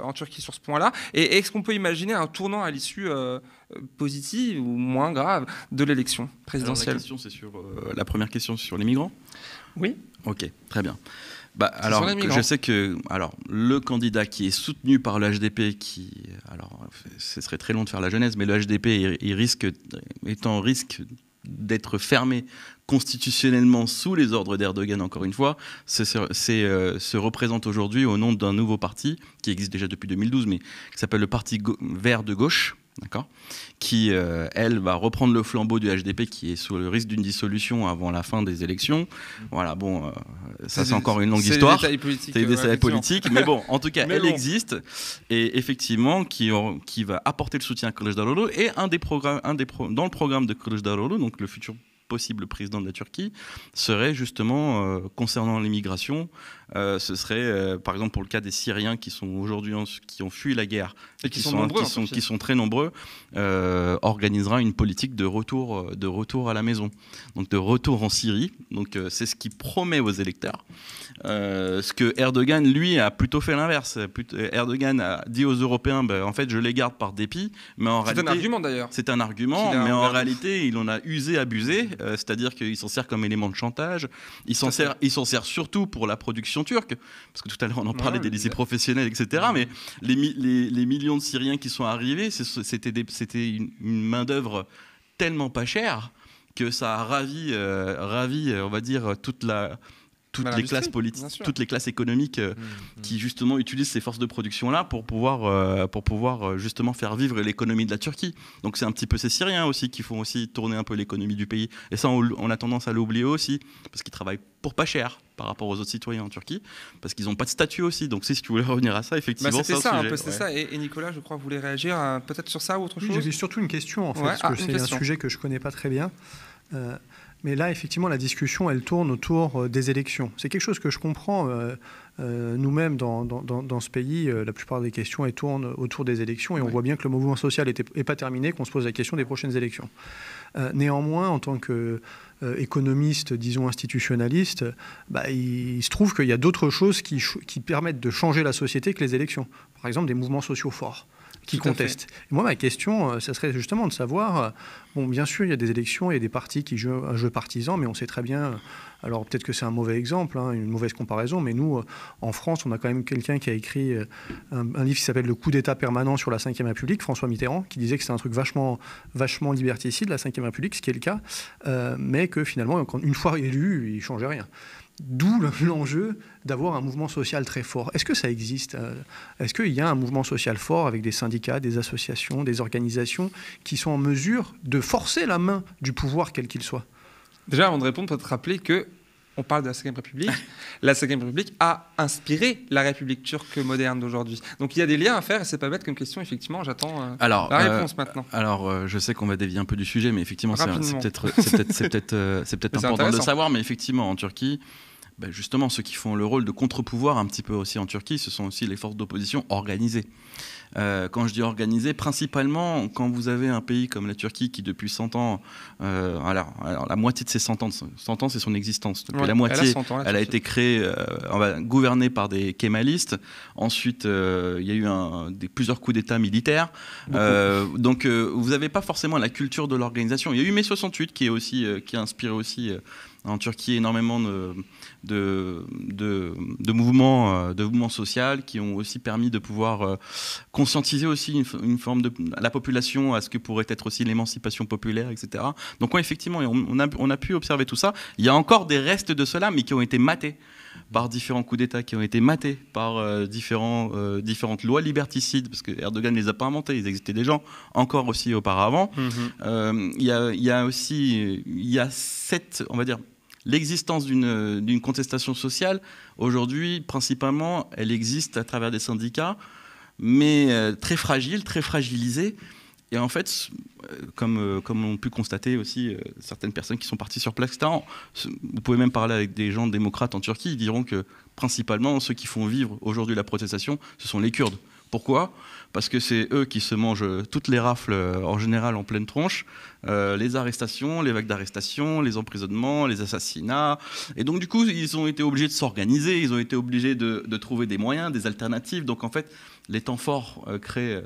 en Turquie sur ce point-là Et est-ce qu'on peut imaginer un tournant à l'issue euh, positive ou moins grave de l'élection présidentielle la, sur, euh, la première question, c'est sur les migrants Oui. Ok, très bien. Bah, alors, je sais que alors, le candidat qui est soutenu par l'HDP, qui, alors, ce serait très long de faire la genèse, mais le HDP il, risque, est en risque d'être fermé constitutionnellement sous les ordres d'Erdogan, encore une fois, euh, se, représente aujourd'hui au nom d'un nouveau parti qui existe déjà depuis 2012, mais qui s'appelle le Parti Vert de Gauche, qui, euh, elle, va reprendre le flambeau du HDP qui est sous le risque d'une dissolution avant la fin des élections. Voilà, bon, euh, ça c'est encore une longue histoire. C'est des détails politiques. mais bon, en tout cas, elle existe et effectivement, qui, va apporter le soutien à Collège d'Arolo et un des dans le programme de Collège d'Arolo, donc le futur possible président de la Turquie serait justement, euh, concernant l'immigration, euh, ce serait, euh, par exemple, pour le cas des Syriens qui sont aujourd'hui qui ont fui la guerre et qui, sont, très nombreux, euh, organisera une politique de retour, de retour à la maison, donc de retour en Syrie. Donc c'est ce qui promet aux électeurs. ce que Erdogan, lui, a plutôt fait l'inverse. Erdogan a dit aux Européens, ben, en fait, je les garde par dépit, mais en réalité, c'est un argument d'ailleurs. C'est un argument, mais en réalité, il en a usé, abusé, c'est-à-dire qu'il s'en sert comme élément de chantage. s'en il s'en sert surtout pour la production turque, parce que tout à l'heure on en parlait des lycées professionnels, etc. Mais les, millions de Syriens qui sont arrivés, c'était une, une main-d'œuvre tellement pas chère que ça a ravi, euh, ravi, on va dire, toute la, toutes les classes politiques, toutes les classes économiques euh, mmh, mmh. qui justement utilisent ces forces de production là pour pouvoir euh, pour pouvoir euh, justement faire vivre l'économie de la Turquie. Donc c'est un petit peu ces Syriens aussi qui font aussi tourner un peu l'économie du pays. Et ça on, a tendance à l'oublier aussi parce qu'ils travaillent pour pas cher par rapport aux autres citoyens en Turquie parce qu'ils n'ont pas de statut aussi. Donc si tu voulais revenir à ça effectivement. Bah, ça, un hein, c'est ça. Et, Nicolas je crois voulez réagir peut-être sur ça ou autre chose. J'ai surtout une question en fait parce que ah, c'est un sujet que je connais pas très bien. Euh, mais là, effectivement, la discussion, elle tourne autour euh, des élections. C'est quelque chose que je comprends euh, euh, nous-mêmes dans, ce pays. la plupart des questions, elles tournent autour des élections. Et on voit bien que le mouvement social n'est pas terminé, qu'on se pose la question des prochaines élections. néanmoins, en tant qu'économiste, disons institutionnaliste, bah, il, se trouve qu'il y a d'autres choses qui permettent de changer la société que les élections. Par exemple, des mouvements sociaux forts qui contestent. Moi, ma question, euh, ça serait justement de savoir, euh, bon, bien sûr, il y a des élections, et des partis qui jouent un jeu partisan, mais on sait très bien, euh, alors peut-être que c'est un mauvais exemple, hein, une mauvaise comparaison, mais nous, en France, on a quand même quelqu'un qui a écrit un, livre qui s'appelle Le coup d'État permanent sur la Ve République, François Mitterrand, qui disait que c'est un truc vachement, vachement liberticide, la Ve République, ce qui est le cas, mais que finalement, une fois élu, il ne changeait rien. D'où l'enjeu d'avoir un mouvement social très fort. Est-ce que ça existe euh, Est-ce qu'il y a un mouvement social fort avec des syndicats, des associations, des organisations qui sont en mesure de forcer la main du pouvoir quel qu'il soit Déjà, avant de répondre, peut-être rappeler que on parle de la 5ème République. la 5ème République a inspiré la République turque moderne d'aujourd'hui. Donc il y a des liens à faire et c'est pas bête comme question, effectivement. J'attends euh, la euh, réponse maintenant. Alors je sais qu'on va dévier un peu du sujet, mais effectivement, c'est peut-être important de savoir. Mais effectivement, en Turquie, ben, justement, ceux qui font le rôle de contre-pouvoir un petit peu aussi en Turquie, ce sont aussi les forces d'opposition organisées. Euh, quand je dis organisées, principalement quand vous avez un pays comme la Turquie qui depuis 100 ans, euh, alors, la moitié de ses 100 ans, 100 ans c'est son existence, la moitié, elle a, été créée, euh, gouvernée par des kémalistes, ensuite il y a eu un, des, plusieurs coups d'État militaires, donc vous n'avez pas forcément la culture de l'organisation. Il y a eu mai 68 qui, est aussi, qui a inspiré aussi en Turquie énormément de de, de, mouvements, euh, de mouvements sociaux qui ont aussi permis de pouvoir euh, conscientiser aussi une, forme de la population à ce que pourrait être aussi l'émancipation populaire, etc. Donc effectivement, on, a, on a pu observer tout ça. Il y a encore des restes de cela, mais qui ont été matés par différents coups d'État qui ont été matés par euh, différents, différentes lois liberticides, parce que Erdogan ne les a pas inventées, ils existaient déjà, encore aussi auparavant. Mhm. Il y, a, y, a aussi y a cette, on va dire, L'existence d'une contestation sociale, aujourd'hui, principalement, elle existe à travers des syndicats, mais euh, très fragile, très fragilisée. Et en fait, euh, comme, euh, comme ont pu constater aussi certaines personnes qui sont parties sur place, vous pouvez même parler avec des gens démocrates en Turquie, ils diront que principalement ceux qui font vivre aujourd'hui la protestation, ce sont les Kurdes. Pourquoi Parce que c'est eux qui se mangent toutes les rafles, euh, en général en pleine tronche, euh, les arrestations, les vagues d'arrestations, les emprisonnements, les assassinats. Et donc du coup, ils ont été obligés de s'organiser, ils ont été obligés de, trouver des moyens, des alternatives. Donc en fait, les temps forts euh, créent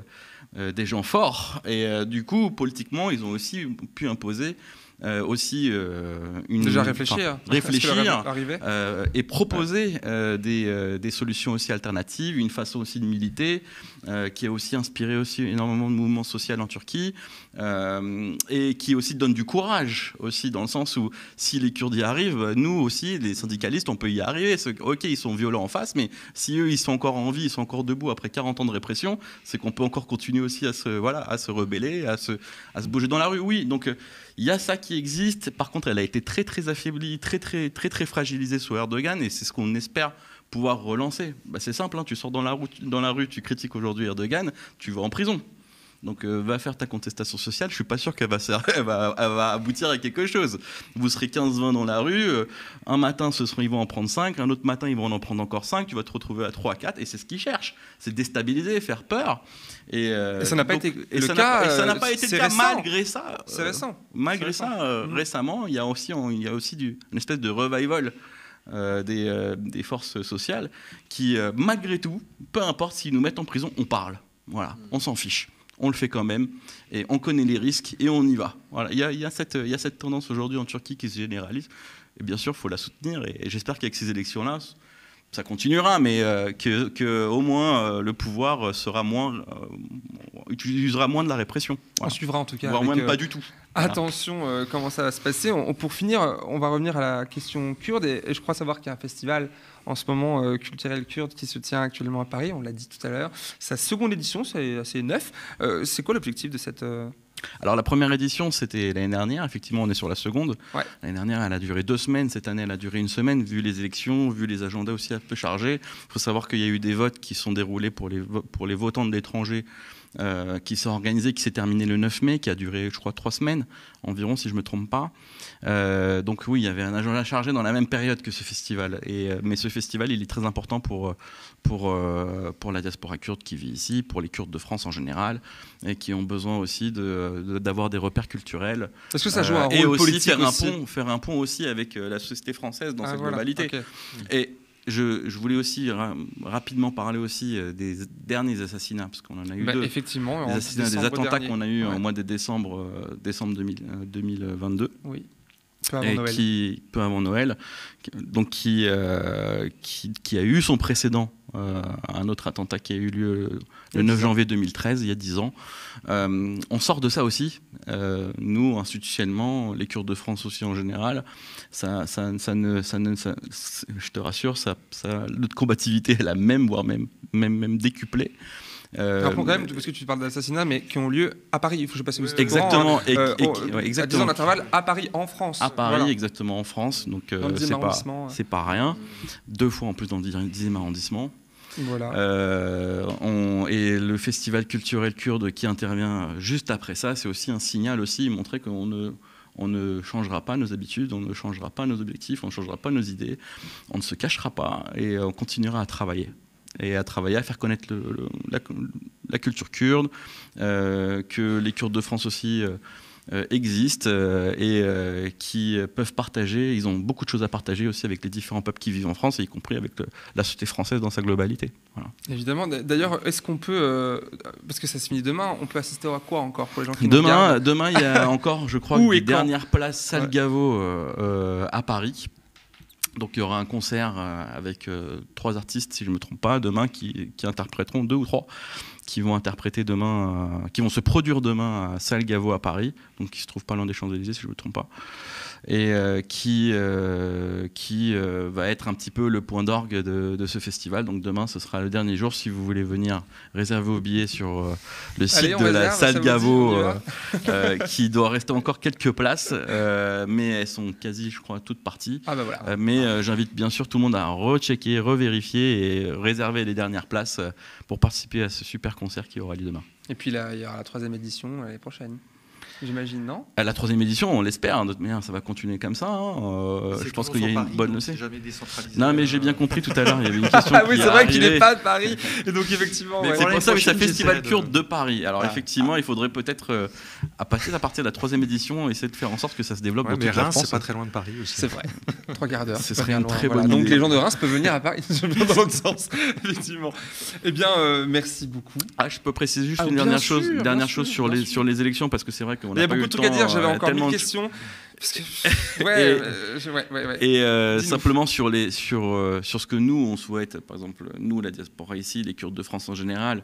des gens forts. Et du coup, politiquement, ils ont aussi pu imposer euh, aussi euh, une déjà réfléchir, réfléchir euh, et proposer des, des, solutions aussi alternatives, une façon aussi de militer qui a aussi inspiré aussi énormément de mouvements sociaux en Turquie et qui aussi donne du courage aussi dans le sens où si les Kurdes y arrivent, nous aussi les syndicalistes on peut y arriver. Ok, ils sont violents en face, mais si eux ils sont encore en vie, ils sont encore debout après 40 ans de répression, c'est qu'on peut encore continuer aussi à se voilà à se rebeller, à se à se bouger dans la rue. Oui, donc il y a ça qui existe. Par contre, elle a été très très affaiblie, très très très très fragilisée sous Erdogan, et c'est ce qu'on espère pouvoir relancer. Bah, c'est simple, hein. tu sors dans la, dans la rue, tu critiques aujourd'hui Erdogan, tu vas en prison. Donc euh, va faire ta contestation sociale, je suis pas sûr qu'elle va, aboutir à quelque chose. Vous serez 15-20 dans la rue, euh, un matin ce seront, ils vont en prendre 5, un autre matin ils vont en prendre encore 5, tu vas te retrouver à 3 à 4 et c'est ce qu'ils cherchent, c'est déstabiliser, faire peur. Et, euh, ça n'a pas été le ça cas. malgré ça. C'est malgré ça, récemment, il y a aussi, une espèce de revival. des, forces sociales qui, malgré tout, peu importe s'ils nous mettent en prison, on parle. Voilà, mm. on s'en fiche on le fait quand même, et on connaît les risques, et on y va. Voilà, il y a, cette tendance aujourd'hui en Turquie qui se généralise, et bien sûr, il faut la soutenir, et, j'espère qu'avec ces élections-là, ça continuera, mais euh, que, au moins euh, le pouvoir sera moins, euh, utilisera moins de la répression. On suivra en tout cas. pas du tout. Attention, comment ça va se passer. pour finir, on va revenir à la question kurde, et je crois savoir qu'il y a un festival en ce moment euh, culturel kurde qui se tient actuellement à Paris, on l'a dit tout à l'heure. Sa seconde édition, c'est assez neuf. Euh, c'est quoi l'objectif de cette... Euh Alors la première édition, c'était l'année dernière, effectivement on est sur la seconde. L'année dernière, elle a duré deux semaines, cette année, elle a duré une semaine, vu les élections, vu les agendas aussi un peu chargés. Il faut savoir qu'il y a eu des votes qui sont déroulés pour les, pour les votants de l'étranger euh, qui s'est organisé, qui s'est terminé le 9 mai, qui a duré, je crois, trois semaines environ, si je ne me trompe pas. Euh, donc oui, il y avait un agenda chargé dans la même période que ce festival. Et, euh, mais ce festival, il est très important pour, pour, pour la diaspora kurde qui vit ici, pour les Kurdes de France en général, et qui ont besoin aussi d'avoir de, d'avoir des repères culturels. Est-ce que ça joue un rôle et aussi politique faire un aussi pont, faire un pont aussi avec la société française dans ah, cette globalité. Et je, voulais aussi rapidement parler aussi euh, des derniers assassinats, parce qu'on en a eu bah, deux. Effectivement, des, attentats qu'on a eu au mois de décembre, euh, décembre 2022. Euh, oui peu avant, Noël. Qui, peu Noël, donc qui, qui, a eu son précédent, euh, un autre attentat qui a eu lieu le 9 janvier 2013, il y a 10 ans. Euh, on sort de ça aussi, euh, nous, institutionnellement, les Kurdes de France aussi en général. Ça, ça, ça ne, ça ne je te rassure, ça, notre combativité est la même, voire même, même, même décuplée. Euh, parce que tu parles d'assassinats, mais qui ont lieu à Paris. Il faut que je passe Exactement, et, à Paris, en France. À Paris, exactement, en France. Donc euh, c'est pas, pas rien. Deux fois en plus dans le 10e arrondissement. Voilà. Euh, et le festival culturel kurde qui intervient juste après ça, c'est aussi un signal aussi, montrer qu'on ne, on ne changera pas nos habitudes, on ne changera pas nos objectifs, on ne changera pas nos idées, on ne se cachera pas et on continuera à travailler et à travailler à faire connaître la, culture kurde, euh, que les Kurdes de France aussi euh, euh, existent et qui peuvent partager. Ils ont beaucoup de choses à partager aussi avec les différents peuples qui vivent en France, et y compris avec la société française dans sa globalité. Évidemment. D'ailleurs, est-ce qu'on peut, parce que ça se finit demain, on peut assister à quoi encore pour les gens qui Demain, demain, il y a encore, je crois, une dernière place Salgavo à Paris donc il y aura un concert euh, avec euh, trois artistes, si je ne me trompe pas, demain, qui, interpréteront deux ou trois, qui vont interpréter demain, euh, qui vont se produire demain à Salle Gaveau à Paris, donc qui se trouve pas loin des Champs-Élysées, si je ne me trompe pas et euh, qui, euh, qui euh, va être un petit peu le point d'orgue de, ce festival. Donc demain, ce sera le dernier jour. Si vous voulez venir réserver vos billets sur le site de la salle Gaveau, qui doit rester encore quelques places, mais elles sont quasi, je crois, toutes parties. Ah bah mais j'invite bien sûr tout le monde à rechecker, revérifier et réserver les dernières places pour participer à ce super concert qui aura lieu demain. Et puis il y aura la troisième édition l'année prochaine j'imagine, non À la troisième édition, on l'espère. Hein, ça va continuer comme ça. Hein. Euh, je pense qu'il y a une bonne. non, mais j'ai bien compris tout à l'heure. Il y avait une question. ah oui, c'est vrai qu'il n'est pas de Paris. Et donc effectivement. C'est pour ça que c'est Festival kurde de Paris. Alors ah. effectivement, il faudrait peut-être euh, passer à partir de la troisième édition essayer de faire en sorte que ça se développe dans mais Reims, c'est pas très loin de Paris aussi. C'est vrai. Trois quarts d'heure. Ce serait une très bonne Donc les gens de Reims peuvent venir à Paris. Dans l'autre sens, effectivement. Eh bien, euh, merci beaucoup. Ah, je peux préciser juste ah, une dernière chose, sur les sur les élections parce que c'est vrai que il y a, beaucoup de trucs à dire, j'avais euh, encore mille questions et, simplement sur, les, sur, euh, sur ce que nous, on souhaite, par exemple, nous, la diaspora ici, les Kurdes de France en général,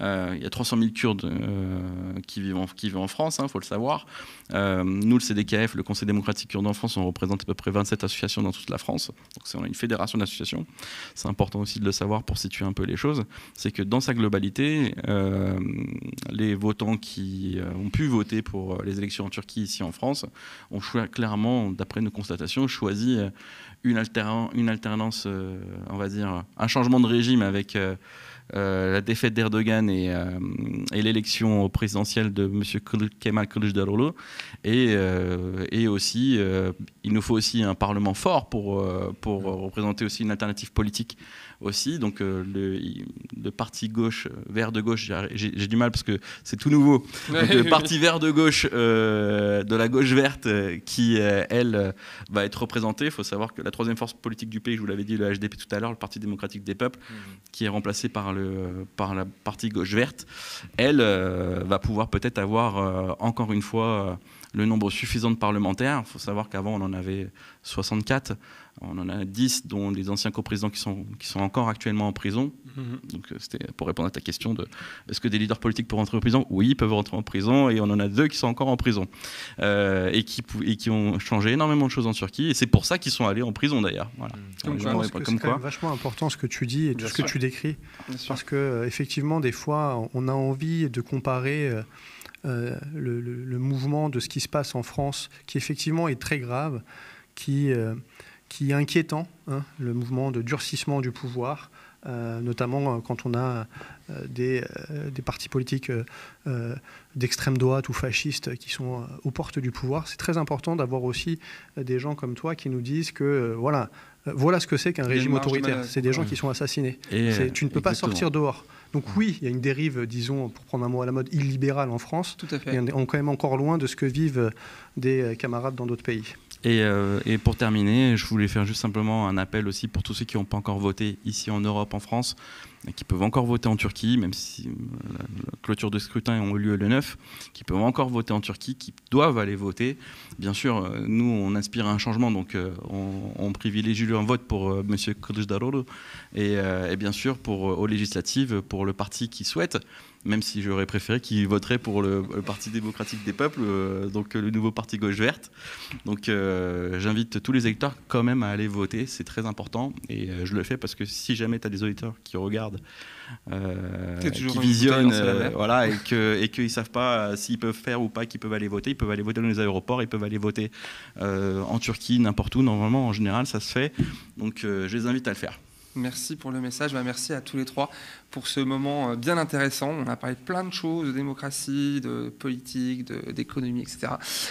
euh, il y a 300 000 Kurdes euh, qui, vivent en, qui vivent en France, il hein, faut le savoir. nous, le CDKF, le Conseil démocratique kurde en France, on représente à peu près 27 associations dans toute la France. Donc on a une fédération d'associations. C'est important aussi de le savoir pour situer un peu les choses. C'est que dans sa globalité, les votants qui ont pu voter pour les élections en Turquie ici en France ont choisi clairement, d'après nos constatations, choisi euh, une, une alternance, euh, on va dire, un changement de régime avec euh, la défaite d'Erdogan et, et l'élection présidentielle de M. Kemal Kılıçdaroğlu. Et, et aussi, il nous faut aussi un parlement fort pour, pour représenter aussi une alternative politique aussi. Donc euh, le, parti gauche, euh, vert de gauche, j'ai du mal parce que c'est tout nouveau. le parti vert de gauche, euh, de la gauche verte, qui, elle, va être représentée. Il faut savoir que la troisième force politique du pays, je vous l'avais dit, le HDP tout à l'heure, le Parti démocratique des peuples, hmm. qui est remplacé par, le, par la partie gauche verte, elle va pouvoir peut-être avoir encore une fois le nombre suffisant de parlementaires. Il faut savoir qu'avant, on en avait 64. On en a 10 dont les anciens coprésidents qui sont, qui sont encore actuellement en prison. Mhm. Donc euh, c'était pour répondre à ta question de est-ce que des leaders politiques peuvent rentrer en prison Oui, ils peuvent rentrer en prison et on en a deux qui sont encore en prison euh, et, qui, qui ont changé énormément de choses en Turquie et c'est pour ça qu'ils sont allés en prison d'ailleurs. Voilà. C'est mhm. Comme, c'est vachement important ce que tu dis et tout ce que tu décris parce que euh, effectivement des fois on a envie de comparer. le, le, mouvement de ce qui se passe en France, qui effectivement est très grave, qui qui est inquiétant, hein, le mouvement de durcissement du pouvoir, euh, notamment euh, quand on a euh, des, partis politiques d'extrême droite ou fascistes qui sont aux portes du pouvoir. C'est très important d'avoir aussi des gens comme toi qui nous disent que voilà, voilà ce que c'est qu'un régime autoritaire. C'est des gens qui sont assassinés. tu ne peux pas sortir dehors. Donc oui, il y a une dérive, disons, pour prendre un mot à la mode, illibérale en France. Tout à Et on est quand même encore loin de ce que vivent des camarades dans d'autres pays. Euh, et, pour terminer, je voulais faire juste simplement un appel aussi pour tous ceux qui n'ont pas encore voté ici en Europe, en France, et qui peuvent encore voter en Turquie, même si euh, la, clôture de scrutin a eu lieu le 9, qui peuvent encore voter en Turquie, qui doivent aller voter. Bien sûr, euh, nous, on inspire un changement, donc on, privilégie un vote pour Monsieur M. Kılıçdaroğlu, et, bien sûr pour, aux législatives, pour le parti qui souhaite même si j'aurais préféré qu'ils voteraient pour le, Parti démocratique des peuples, euh, donc euh, le nouveau parti gauche verte. Donc euh, j'invite tous les électeurs quand même à aller voter, c'est très important. Et je le fais parce que si jamais tu as des auditeurs qui regardent, qui visionnent, voilà, et qu'ils ne savent pas s'ils peuvent faire ou pas, qu'ils peuvent aller voter, ils peuvent aller voter dans les aéroports, ils peuvent aller voter en Turquie, n'importe où, normalement en général ça se fait. Donc je les invite à le faire. Merci pour le message. Bah, merci à tous les trois pour ce moment euh, bien intéressant. On a parlé de plein de choses, de démocratie, de politique, d'économie, etc.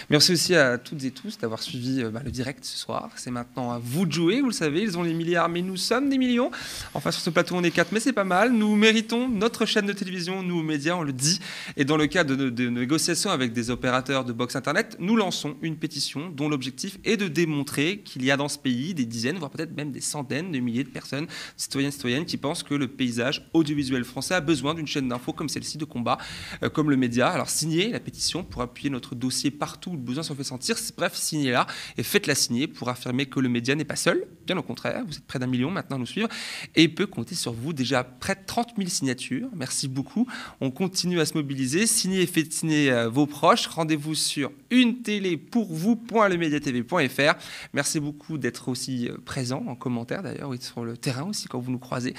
Merci aussi à toutes et tous d'avoir suivi euh, bah, le direct ce soir. C'est maintenant à vous de jouer. Vous le savez, ils ont les milliards, mais nous sommes des millions. Enfin, sur ce plateau, on est quatre, mais c'est pas mal. Nous méritons notre chaîne de télévision, nous, médias, on le dit. Et dans le cadre de, de négociations avec des opérateurs de box Internet, nous lançons une pétition dont l'objectif est de démontrer qu'il y a dans ce pays des dizaines, voire peut-être même des centaines de milliers de personnes citoyens, citoyennes qui pensent que le paysage audiovisuel français a besoin d'une chaîne d'infos comme celle-ci de combat, euh, comme le média. Alors signez la pétition pour appuyer notre dossier partout où le besoin s'en fait sentir. Bref, signez-la et faites-la signer pour affirmer que le média n'est pas seul. Bien au contraire, vous êtes près d'un million maintenant à nous suivre et peut compter sur vous. Déjà près de 30 000 signatures. Merci beaucoup. On continue à se mobiliser. Signez et faites signer euh, vos proches. Rendez-vous sur une télé pour tv.fr Merci beaucoup d'être aussi euh, présent en commentaire d'ailleurs, sur le terrain aussi quand vous nous croisez.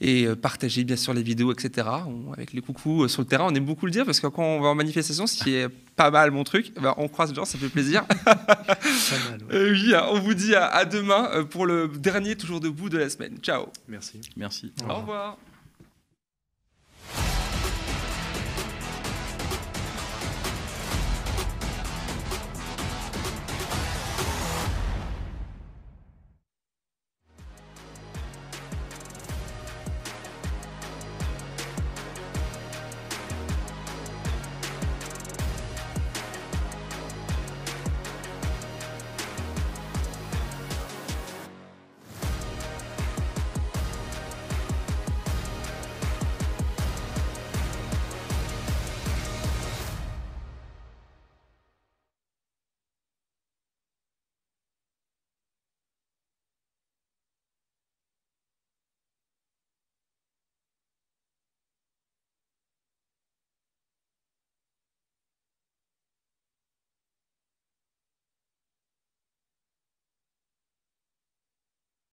Et euh, partagez bien sûr les vidéos, etc. avec les coucou euh, sur le terrain, on aime beaucoup le dire parce que quand on va en manifestation, ce qui est pas mal mon truc, ben, on croise les gens, ça fait plaisir. Euh, oui, on vous dit à, demain pour le dernier Toujours debout de la semaine. Ciao. Merci. Merci. Au revoir.